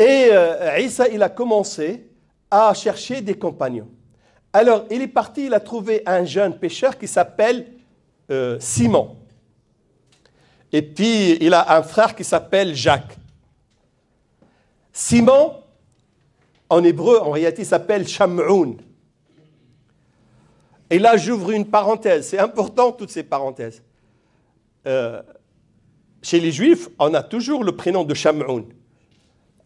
Et euh, il a commencé à chercher des compagnons. Alors, il est parti, il a trouvé un jeune pêcheur qui s'appelle euh, Simon. Et puis, il a un frère qui s'appelle Jacques. Simon, en hébreu, en réalité, s'appelle Shamoun. Et là, j'ouvre une parenthèse. C'est important, toutes ces parenthèses. Euh, chez les Juifs, on a toujours le prénom de Shamoun.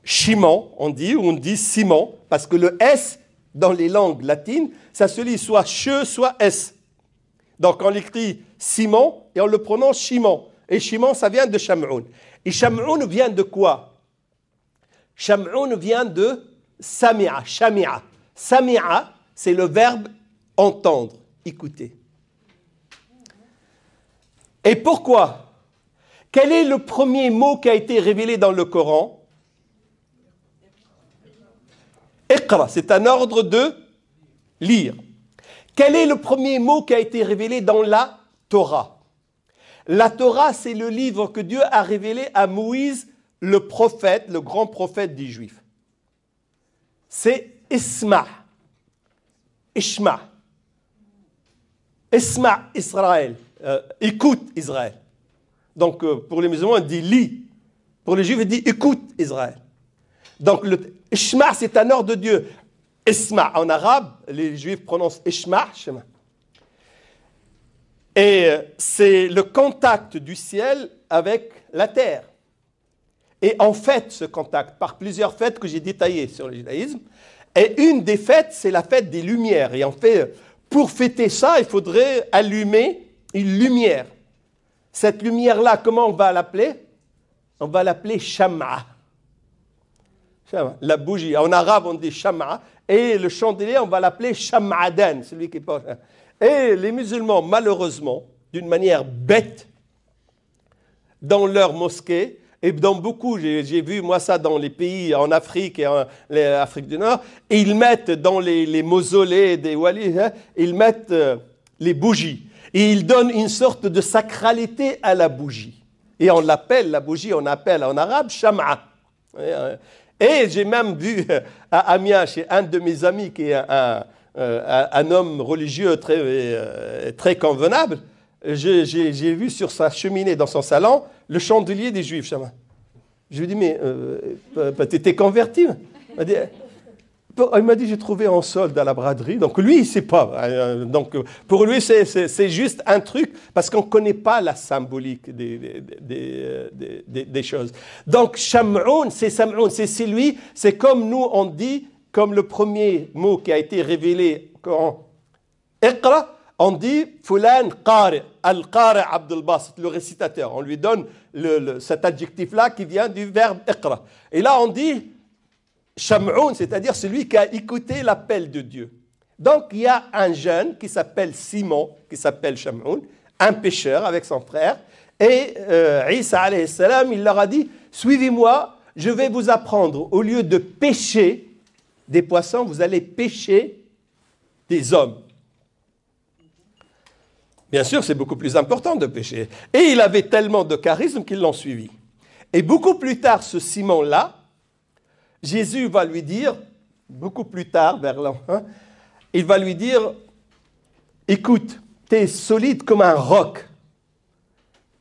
Shimon, on dit, ou on dit Simon, parce que le S dans les langues latines, ça se lit soit che, soit S. Donc on écrit Simon et on le prononce Shimon. Et Shimon, ça vient de Shamoun. Et Shamoun vient de quoi Sham'un vient de Sami'a. Sami'a. Sami'a, c'est le verbe entendre, écouter. Et pourquoi Quel est le premier mot qui a été révélé dans le Coran Iqra, c'est un ordre de lire. Quel est le premier mot qui a été révélé dans la Torah La Torah, c'est le livre que Dieu a révélé à Moïse le prophète, le grand prophète des Juifs. C'est Isma. Isma. Isma Israël. Euh, écoute Israël. Donc euh, pour les musulmans, il dit lit Pour les juifs, il dit écoute Israël. Donc le c'est un ordre de Dieu. Isma en arabe, les juifs prononcent Ishma. Et euh, c'est le contact du ciel avec la terre. Et en fait, ce contact par plusieurs fêtes que j'ai détaillées sur le judaïsme. Et une des fêtes, c'est la fête des lumières. Et en fait, pour fêter ça, il faudrait allumer une lumière. Cette lumière-là, comment on va l'appeler On va l'appeler Shama. La bougie. En arabe, on dit Shama. Et le chandelier, on va l'appeler Shamadan, celui qui porte. Et les musulmans, malheureusement, d'une manière bête, dans leur mosquée, et dans beaucoup, j'ai vu moi ça dans les pays en Afrique et en Afrique du Nord, et ils mettent dans les, mausolées des Walis, hein, ils mettent euh, les bougies. Et ils donnent une sorte de sacralité à la bougie. Et on l'appelle, la bougie, on appelle en arabe shama. Et euh, j'ai même vu euh, à Amiens, chez un de mes amis qui est un, un homme religieux très, très convenable, j'ai vu sur sa cheminée dans son salon le chandelier des Juifs. Chama. Je lui ai dit, mais euh, euh bah, étais converti hein. euh, Il m'a dit, j'ai trouvé un solde à la braderie. Donc lui, il sait pas. Hein, euh, donc pour lui, c'est juste un truc parce qu'on ne connaît pas la symbolique des, choses. Donc Shamoun, c'est Shamoun, c'est lui c'est comme nous on dit, comme le premier mot qui a été révélé quand Iqra, on dit Fulan Qari, Al-Qari Abdel Basit, le récitateur. On lui donne cet adjectif-là qui vient du verbe Iqra. Et là, on dit Shamoun, c'est-à-dire celui qui a écouté l'appel de Dieu. Donc, il y a un jeune qui s'appelle Simon, qui s'appelle Shamoun, un pêcheur avec son frère. Et euh, Isa, salam, il leur a dit Suivez-moi, je vais vous apprendre, au lieu de pêcher des poissons, vous allez pêcher des hommes. Bien sûr, c'est beaucoup plus important de pécher. Et il avait tellement de charisme qu'il l'ont suivi. Et beaucoup plus tard, ce Simon-là, Jésus va lui dire, beaucoup plus tard, vers hein, il va lui dire, écoute, tu es solide comme un roc.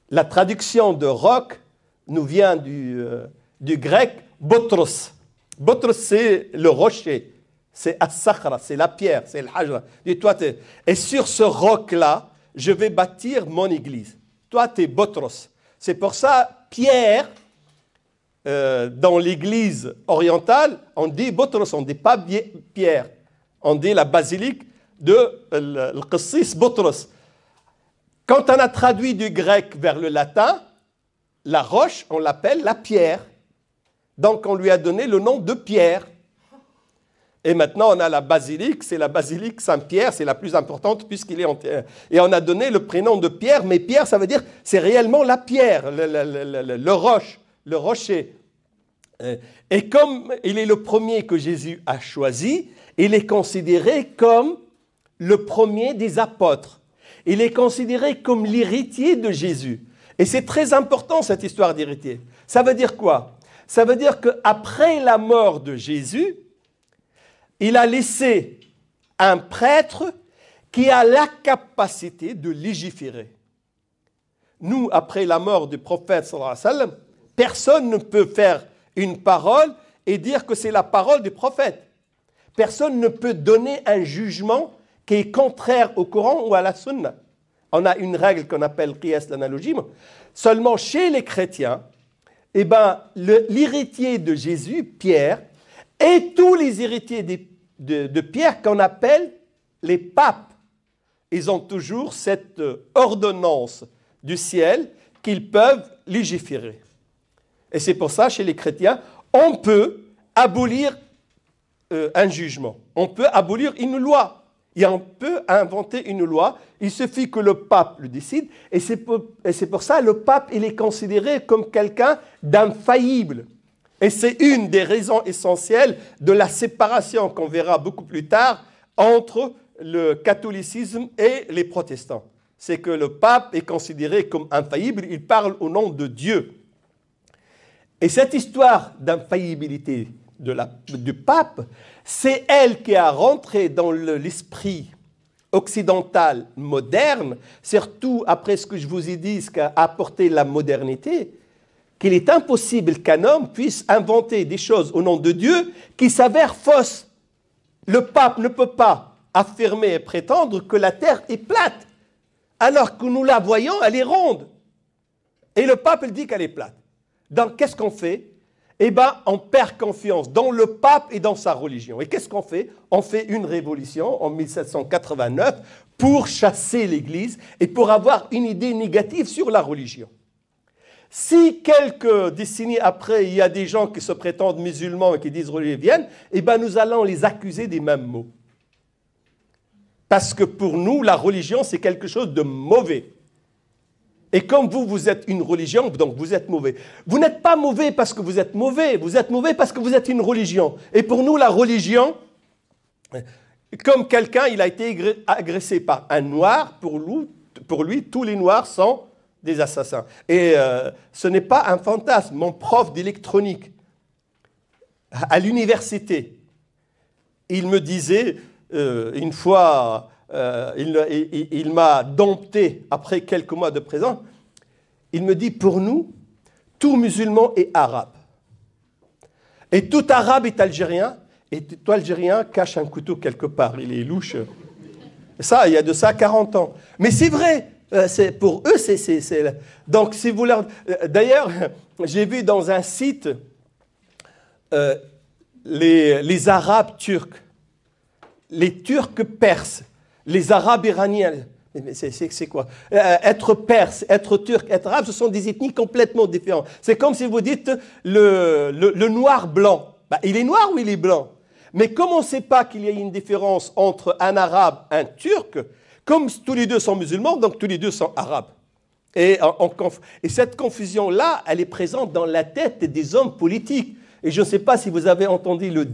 La traduction de roc nous vient du, euh, grec botros. Botros, c'est le rocher, c'est Asakhra, c'est la pierre, c'est toi, Et sur ce roc-là, je vais bâtir mon église. Toi, tu es Botros. C'est pour ça, Pierre, euh, dans l'église orientale, on dit Botros, on ne dit pas Pierre. On dit la basilique de euh, le Botros. Quand on a traduit du grec vers le latin, la roche, on l'appelle la pierre. Donc on lui a donné le nom de pierre. Et maintenant, on a la basilique, c'est la basilique Saint-Pierre, c'est la plus importante puisqu'il est en Et on a donné le prénom de Pierre, mais Pierre, ça veut dire, c'est réellement la pierre, le, roche, le rocher. Euh, et comme il est le premier que Jésus a choisi, il est considéré comme le premier des apôtres. Il est considéré comme l'héritier de Jésus. Et c'est très important cette histoire d'héritier. Ça veut dire quoi Ça veut dire qu'après la mort de Jésus, il a laissé un prêtre qui a la capacité de légiférer. Nous, après la mort du prophète, personne ne peut faire une parole et dire que c'est la parole du prophète. Personne ne peut donner un jugement qui est contraire au Coran ou à la Sunna. On a une règle qu'on appelle qiyas l'analogie. Seulement chez les chrétiens, eh ben, l'héritier de Jésus, Pierre, et tous les héritiers des de, pierre qu'on appelle les papes. Ils ont toujours cette euh, ordonnance du ciel qu'ils peuvent légiférer. Et c'est pour ça, chez les chrétiens, on peut abolir euh, un jugement, on peut abolir une loi, et on peut inventer une loi. Il suffit que le pape le décide, et c'est pour, ça le pape il est considéré comme quelqu'un d'infaillible. Et c'est une des raisons essentielles de la séparation qu'on verra beaucoup plus tard entre le catholicisme et les protestants. C'est que le pape est considéré comme infaillible, il parle au nom de Dieu. Et cette histoire d'infaillibilité du pape, c'est elle qui a rentré dans l'esprit occidental moderne, surtout après ce que je vous ai dit, ce qu'a apporté la modernité, qu'il est impossible qu'un homme puisse inventer des choses au nom de Dieu qui s'avèrent fausses. Le pape ne peut pas affirmer et prétendre que la terre est plate, alors que nous la voyons, elle est ronde. Et le pape, il dit qu'elle est plate. Donc, qu'est-ce qu'on fait Eh bien, on perd confiance dans le pape et dans sa religion. Et qu'est-ce qu'on fait On fait une révolution en 1789 pour chasser l'Église et pour avoir une idée négative sur la religion. Si quelques décennies après, il y a des gens qui se prétendent musulmans et qui disent viennent, eh bien nous allons les accuser des mêmes mots. Parce que pour nous, la religion, c'est quelque chose de mauvais. Et comme vous, vous êtes une religion, donc vous êtes mauvais. Vous n'êtes pas mauvais parce que vous êtes mauvais, vous êtes mauvais parce que vous êtes une religion. Et pour nous, la religion, comme quelqu'un, il a été agressé par un noir, pour pour lui tous les noirs sont des assassins. Et euh, ce n'est pas un fantasme. Mon prof d'électronique à l'université, il me disait, euh, une fois, euh, il, m'a dompté après quelques mois de présence, il me dit, pour nous, tout musulman est arabe. Et tout arabe est algérien, et tout algérien cache un couteau quelque part, il est louche. Ça, il y a de ça 40 ans. Mais c'est vrai, euh, pour eux, c'est... Donc, si vous leur... D'ailleurs, j'ai vu dans un site euh, les, Arabes turcs, les Turcs perses, les Arabes iraniens. Mais c'est quoi euh, Être perse, être turc, être arabe, ce sont des ethnies complètement différentes. C'est comme si vous dites le, noir blanc. Bah, il est noir ou il est blanc Mais comme on ne sait pas qu'il y a une différence entre un arabe, un turc, comme tous les deux sont musulmans, donc tous les deux sont arabes. Et, cette confusion-là, elle est présente dans la tête des hommes politiques. Et je ne sais pas si vous avez entendu le,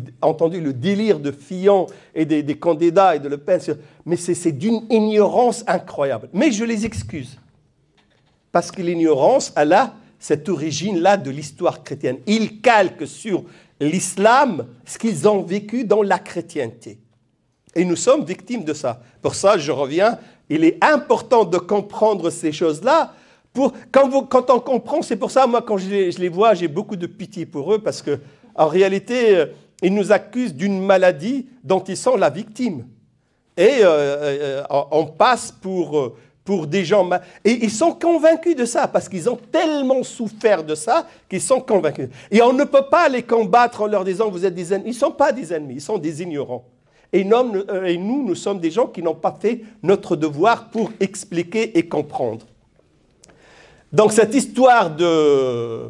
délire de Fillon et des, des candidats et de Le Pen, mais c'est d'une ignorance incroyable. Mais je les excuse. Parce que l'ignorance, elle a cette origine-là de l'histoire chrétienne. Ils calquent sur l'islam ce qu'ils ont vécu dans la chrétienté. Et nous sommes victimes de ça. Pour ça, je reviens, il est important de comprendre ces choses-là. Pour, quand, vous, quand on comprend, c'est pour ça, moi, quand je les, vois, j'ai beaucoup de pitié pour eux, parce que en réalité, euh, ils nous accusent d'une maladie dont ils sont la victime. Et euh, euh, on passe pour, pour des gens... Et ils sont convaincus de ça, parce qu'ils ont tellement souffert de ça qu'ils sont convaincus. Et on ne peut pas les combattre en leur disant, vous êtes des ennemis. Ils ne sont pas des ennemis, ils sont des ignorants. Euh, et, nous, nous sommes des gens qui n'ont pas fait notre devoir pour expliquer et comprendre. Donc cette histoire de...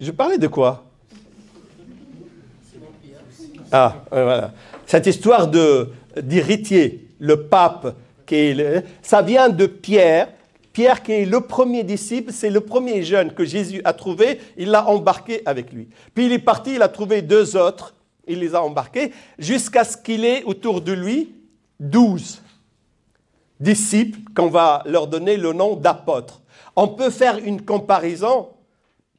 Je parlais de quoi Ah, euh, voilà. Cette histoire d'héritier, le pape, qui est ça vient de Pierre. Pierre, qui est le premier disciple, c'est le premier jeune que Jésus a trouvé, il l'a embarqué avec lui. Puis il est parti, il a trouvé deux autres, il les a embarqués jusqu'à ce qu'il ait autour de lui douze disciples qu'on va leur donner le nom d'apôtres. On peut faire une comparaison,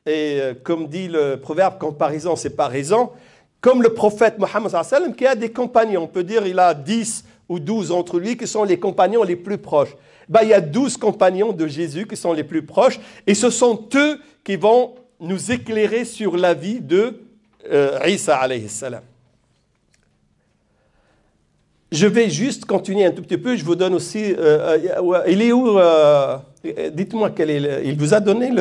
et euh, comme dit le proverbe, comparaison, c'est pas raison, comme le prophète Mohammed qui a des compagnons. On peut dire il a dix ou douze entre lui qui sont les compagnons les plus proches. Bah il y a douze compagnons de Jésus qui sont les plus proches, et ce sont eux qui vont nous éclairer sur la vie de euh, Isa alayhi Je vais juste continuer un tout petit peu. Je vous donne aussi. Euh, euh, il est où Dites-moi quel est. il vous a donné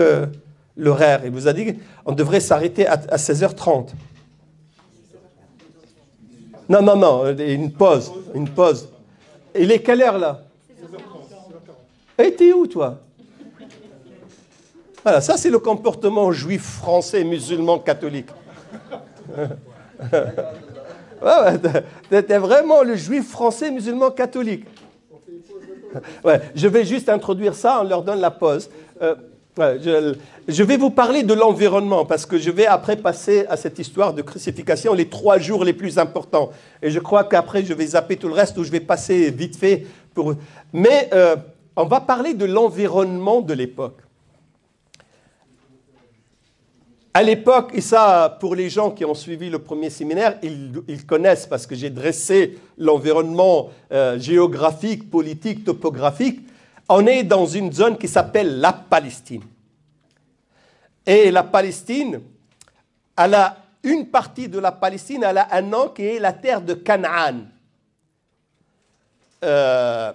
l'horaire. Il vous a dit on devrait s'arrêter à, 16h30. Non, non, non. Une pause. Une pause. Il est quelle heure là Et t'es où toi Voilà, ça c'est le comportement juif français, musulman, catholique ouais, T'étais vraiment le juif français musulman catholique. Ouais, je vais juste introduire ça, on leur donne la pause. Euh, je, vais vous parler de l'environnement parce que je vais après passer à cette histoire de crucifixion, les trois jours les plus importants. Et je crois qu'après, je vais zapper tout le reste ou je vais passer vite fait. Pour... Mais euh, on va parler de l'environnement de l'époque. À l'époque, et ça, pour les gens qui ont suivi le premier séminaire, ils, connaissent parce que j'ai dressé l'environnement euh, géographique, politique, topographique. On est dans une zone qui s'appelle la Palestine. Et la Palestine, elle a une partie de la Palestine, elle a un nom qui est la terre de Canaan. Euh,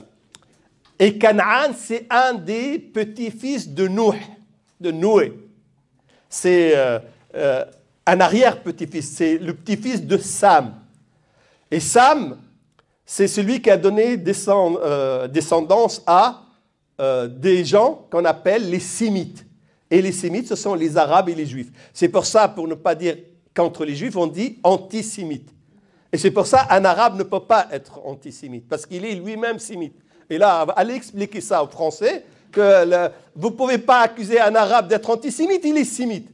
et Canaan, c'est un des petits-fils de Noé, de Noé c'est euh, euh, un arrière-petit-fils, c'est le petit-fils de Sam. Et Sam, c'est celui qui a donné euh, descendance à des gens qu'on appelle les Sémites. Et les Sémites, ce sont les Arabes et les Juifs. C'est pour ça, pour ne pas dire qu'entre les Juifs, on dit antisémite. Et c'est pour ça un Arabe ne peut pas être antisémite, parce qu'il est lui-même sémite. Et là, allez expliquer ça aux Français, que vous ne pouvez pas accuser un arabe d'être antisémite, il est sémite.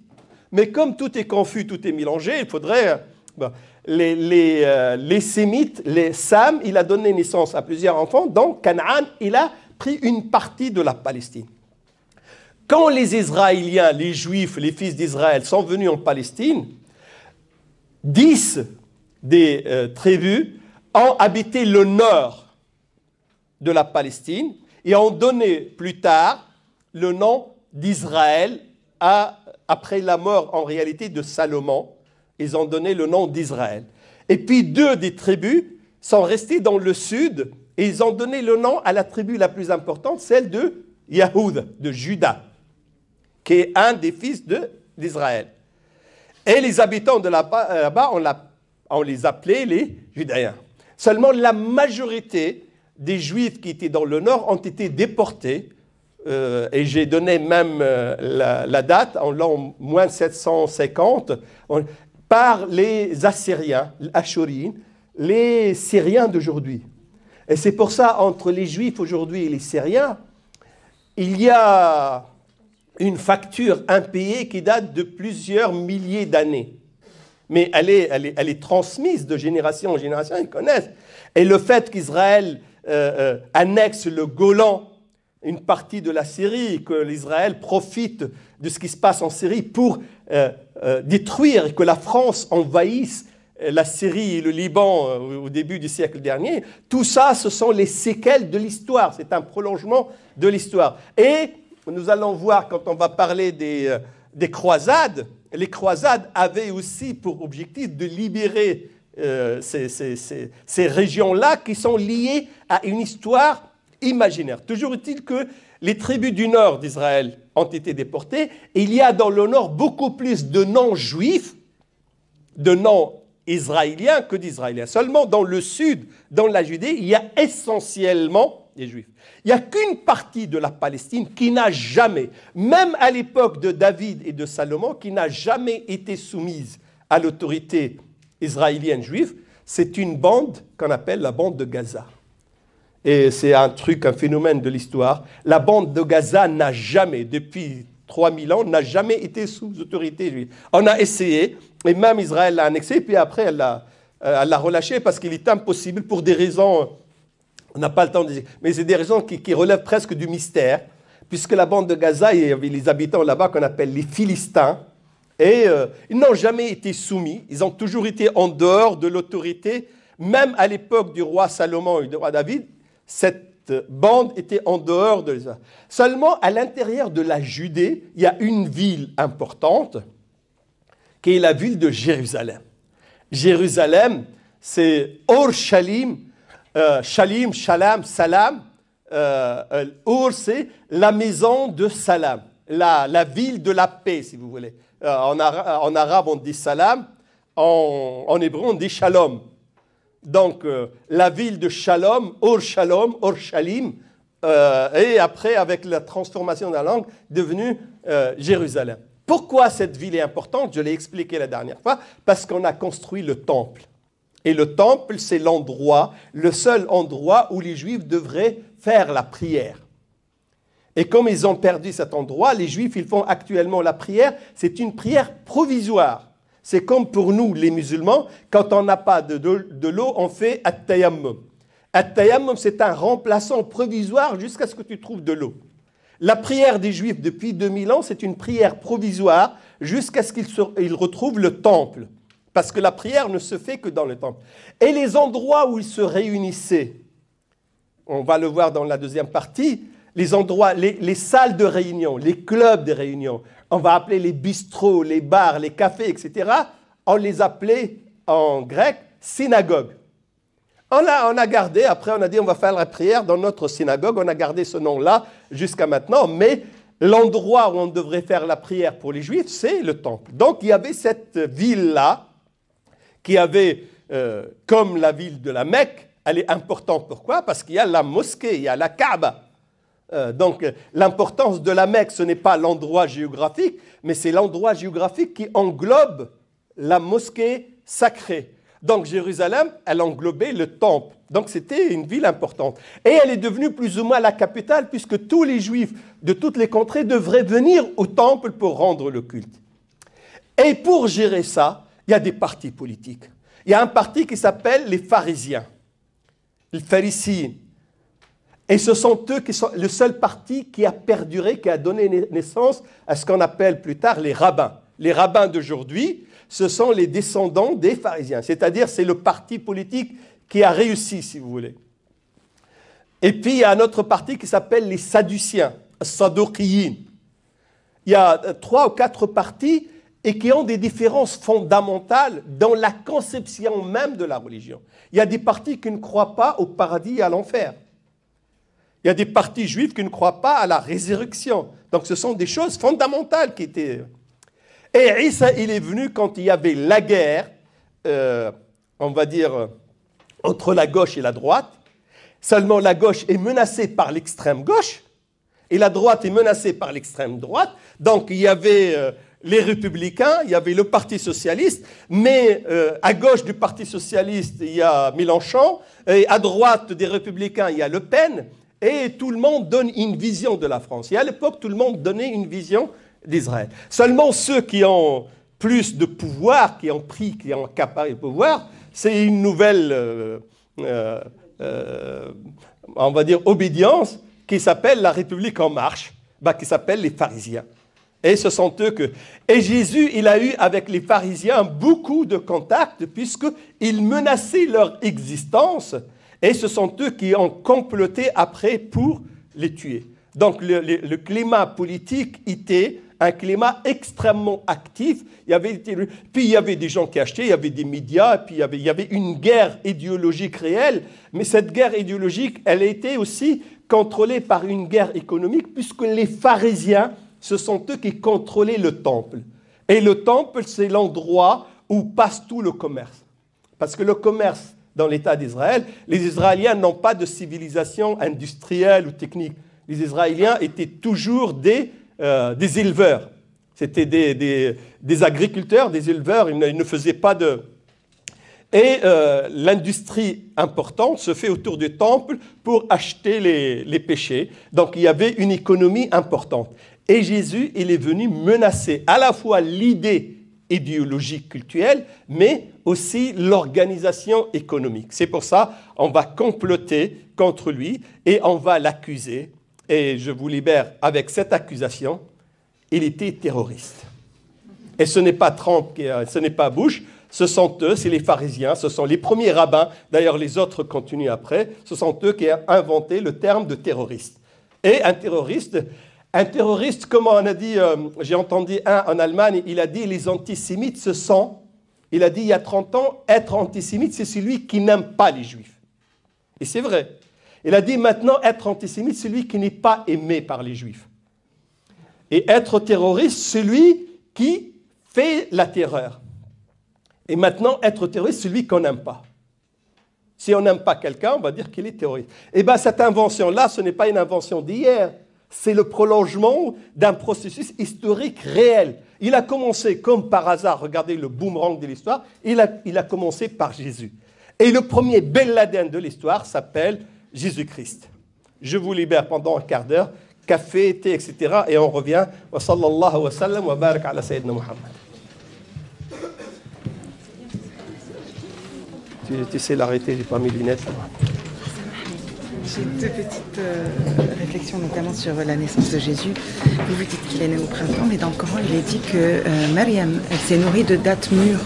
Mais comme tout est confus, tout est mélangé, il faudrait... Euh, euh, les, sémites, les Sam, il a donné naissance à plusieurs enfants, donc Canaan, il a pris une partie de la Palestine. Quand les Israéliens, les Juifs, les fils d'Israël sont venus en Palestine, dix des euh, tribus ont habité le nord de la Palestine et ont donné plus tard le nom d'Israël après la mort en réalité de Salomon. Ils ont donné le nom d'Israël. Et puis deux des tribus sont restées dans le sud et ils ont donné le nom à la tribu la plus importante, celle de Yahoud, de Juda, qui est un des fils d'Israël. et les habitants de là-bas, euh, on, les appelait les Judéens. Seulement la majorité des Juifs qui étaient dans le nord ont été déportés. Euh, et j'ai donné même euh, la, date, en l'an moins 750, par les Assyriens, Ashurin, les Syriens d'aujourd'hui. Et c'est pour ça, entre les Juifs aujourd'hui et les Syriens, il y a une facture impayée qui date de plusieurs milliers d'années. Mais elle est, elle est transmise de génération en génération, ils connaissent. Et le fait qu'Israël euh, euh, annexe le Golan, une partie de la Syrie, que l'Israël profite de ce qui se passe en Syrie pour détruire euh, et détruire, que la France envahisse la Syrie et le Liban au début du siècle dernier, tout ça, ce sont les séquelles de l'histoire, c'est un prolongement de l'histoire. Et nous allons voir quand on va parler des, des croisades, les croisades avaient aussi pour objectif de libérer euh, ces, régions-là qui sont liées à une histoire imaginaire. Toujours est-il que les tribus du nord d'Israël ont été déportées. Et il y a dans le nord beaucoup plus de non-juifs, de non-israéliens que d'israéliens. Seulement dans le sud, dans la Judée, il y a essentiellement des juifs. Il n'y a qu'une partie de la Palestine qui n'a jamais, même à l'époque de David et de Salomon, qui n'a jamais été soumise à l'autorité israélienne juive, c'est une bande qu'on appelle la bande de Gaza. Et c'est un truc, un phénomène de l'histoire. La bande de Gaza n'a jamais, depuis 3000 ans, n'a jamais été sous autorité juive. On a essayé, et même Israël l'a annexé, et puis après elle l'a, euh, l'a relâché parce qu'il est impossible pour des raisons, on n'a pas le temps de dire, mais c'est des raisons qui, qui, relèvent presque du mystère, puisque la bande de Gaza, il y avait les habitants là-bas qu'on appelle les Philistins, et euh, ils n'ont jamais été soumis, ils ont toujours été en dehors de l'autorité. Même à l'époque du roi Salomon et du roi David, cette bande était en dehors de ça. Seulement, à l'intérieur de la Judée, il y a une ville importante, qui est la ville de Jérusalem. Jérusalem, c'est Or Shalim, euh, Shalim, Shalam, Salam. Euh, Or, c'est la maison de Salam la, ville de la paix, si vous voulez. Euh, euh, en, arabe, on dit salam, en, hébreu, on dit shalom. Donc, euh, la ville de shalom, or shalom, or shalim, et après, avec la transformation de la langue, devenue Jérusalem. Pourquoi cette ville est importante Je l'ai expliqué la dernière fois, parce qu'on a construit le temple. Et le temple, c'est l'endroit, le seul endroit où les Juifs devraient faire la prière. Et comme ils ont perdu cet endroit, les Juifs, ils font actuellement la prière. C'est une prière provisoire. C'est comme pour nous, les musulmans, quand on n'a pas de, de, l'eau, on fait at-tayammum. at c'est un remplaçant provisoire jusqu'à ce que tu trouves de l'eau. La prière des Juifs depuis 2000 ans, c'est une prière provisoire jusqu'à ce qu'ils retrouvent le temple. Parce que la prière ne se fait que dans le temple. Et les endroits où ils se réunissaient, on va le voir dans la deuxième partie, les endroits, les, salles de réunion, les clubs de réunion, on va appeler les bistrots, les bars, les cafés, etc., on les appelait en grec synagogue ». On a, on a gardé, après on a dit on va faire la prière dans notre synagogue, on a gardé ce nom-là jusqu'à maintenant, mais l'endroit où on devrait faire la prière pour les Juifs, c'est le temple. Donc il y avait cette ville-là qui avait, euh, comme la ville de la Mecque, elle est importante. Pourquoi Parce qu'il y a la mosquée, il y a la Kaaba. Euh, donc l'importance de la Mecque, ce n'est pas l'endroit géographique, mais c'est l'endroit géographique qui englobe la mosquée sacrée. Donc Jérusalem, elle englobait le temple. Donc c'était une ville importante. Et elle est devenue plus ou moins la capitale puisque tous les juifs de toutes les contrées devraient venir au temple pour rendre le culte. Et pour gérer ça, il y a des partis politiques. Il y a un parti qui s'appelle les pharisiens, les pharisiens. Et ce sont eux qui sont le seul parti qui a perduré, qui a donné naissance à ce qu'on appelle plus tard les rabbins. Les rabbins d'aujourd'hui, ce sont les descendants des pharisiens, c'est-à-dire c'est le parti politique qui a réussi, si vous voulez. Et puis il y a un autre parti qui s'appelle les Sadduciens, Sadokiyin. Il y a euh, trois ou quatre partis et qui ont des différences fondamentales dans la conception même de la religion. Il y a des partis qui ne croient pas au paradis et à l'enfer. Il y a des partis juifs qui ne croient pas à la résurrection. Donc ce sont des choses fondamentales qui étaient... Et Issa, il est venu quand il y avait la guerre, euh, on va dire, entre la gauche et la droite. Seulement la gauche est menacée par l'extrême gauche et la droite est menacée par l'extrême droite. Donc il y avait euh, les républicains, il y avait le Parti socialiste, mais euh, à gauche du Parti socialiste, il y a Mélenchon, et à droite des républicains, il y a Le Pen, et tout le monde donne une vision de la France. Et à l'époque, tout le monde donnait une vision d'Israël. Seulement ceux qui ont plus de pouvoir, qui ont pris, qui ont accaparé le pouvoir, c'est une nouvelle, euh, euh, euh, on va dire, obédience qui s'appelle la République en marche, bah, qui s'appelle les pharisiens. Et ce sont eux que... Et Jésus, il a eu avec les pharisiens beaucoup de contacts puisqu'ils menaçait leur existence et ce sont eux qui ont comploté après pour les tuer. Donc le, climat politique était un climat extrêmement actif. Il y avait, puis il y avait des gens qui achetaient, il y avait des médias, puis il y avait, il y avait une guerre idéologique réelle. Mais cette guerre idéologique, elle a été aussi contrôlée par une guerre économique, puisque les pharisiens, ce sont eux qui contrôlaient le temple. Et le temple, c'est l'endroit où passe tout le commerce. Parce que le commerce dans l'État d'Israël. Les Israéliens n'ont pas de civilisation industrielle ou technique. Les Israéliens étaient toujours des, euh, des éleveurs. C'était des, des, agriculteurs, des éleveurs. Ils ne, faisaient pas de... Et euh, l'industrie importante se fait autour du temple pour acheter les, les péchés. Donc il y avait une économie importante. Et Jésus, il est venu menacer à la fois l'idée idéologique culturelle, mais aussi l'organisation économique. C'est pour ça qu'on va comploter contre lui et on va l'accuser. Et je vous libère avec cette accusation, il était terroriste. Et ce n'est pas Trump, ce n'est pas Bush, ce sont eux, c'est les pharisiens, ce sont les premiers rabbins, d'ailleurs les autres continuent après, ce sont eux qui ont inventé le terme de terroriste. Et un terroriste, un terroriste, comment on a dit, euh, j'ai entendu un en Allemagne, il a dit les antisémites se sont, il a dit il y a 30 ans, être antisémite, c'est celui qui n'aime pas les juifs. Et c'est vrai. Il a dit maintenant, être antisémite, c'est celui qui n'est pas aimé par les juifs. Et être terroriste, celui qui fait la terreur. Et maintenant, être terroriste, celui qu'on n'aime pas. Si on n'aime pas quelqu'un, on va dire qu'il est terroriste. Eh bien, cette invention-là, ce n'est pas une invention d'hier c'est le prolongement d'un processus historique réel. Il a commencé, comme par hasard, regardez le boomerang de l'histoire, il a, il a commencé par Jésus. Et le premier Ben Laden de l'histoire s'appelle Jésus-Christ. Je vous libère pendant un quart d'heure, café, thé, etc. Et on revient. Wa sallallahu wa sallam wa ala Sayyidina Muhammad. Tu, sais l'arrêter, j'ai pas lunettes. J'ai deux petites euh, réflexions, notamment sur la naissance de Jésus. Vous vous dites qu'il est né au printemps, mais dans le Coran, il est dit que euh, Mariam, s'est nourrie de dates mûres.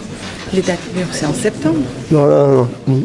Les dates mûres, c'est en septembre Non, non, non.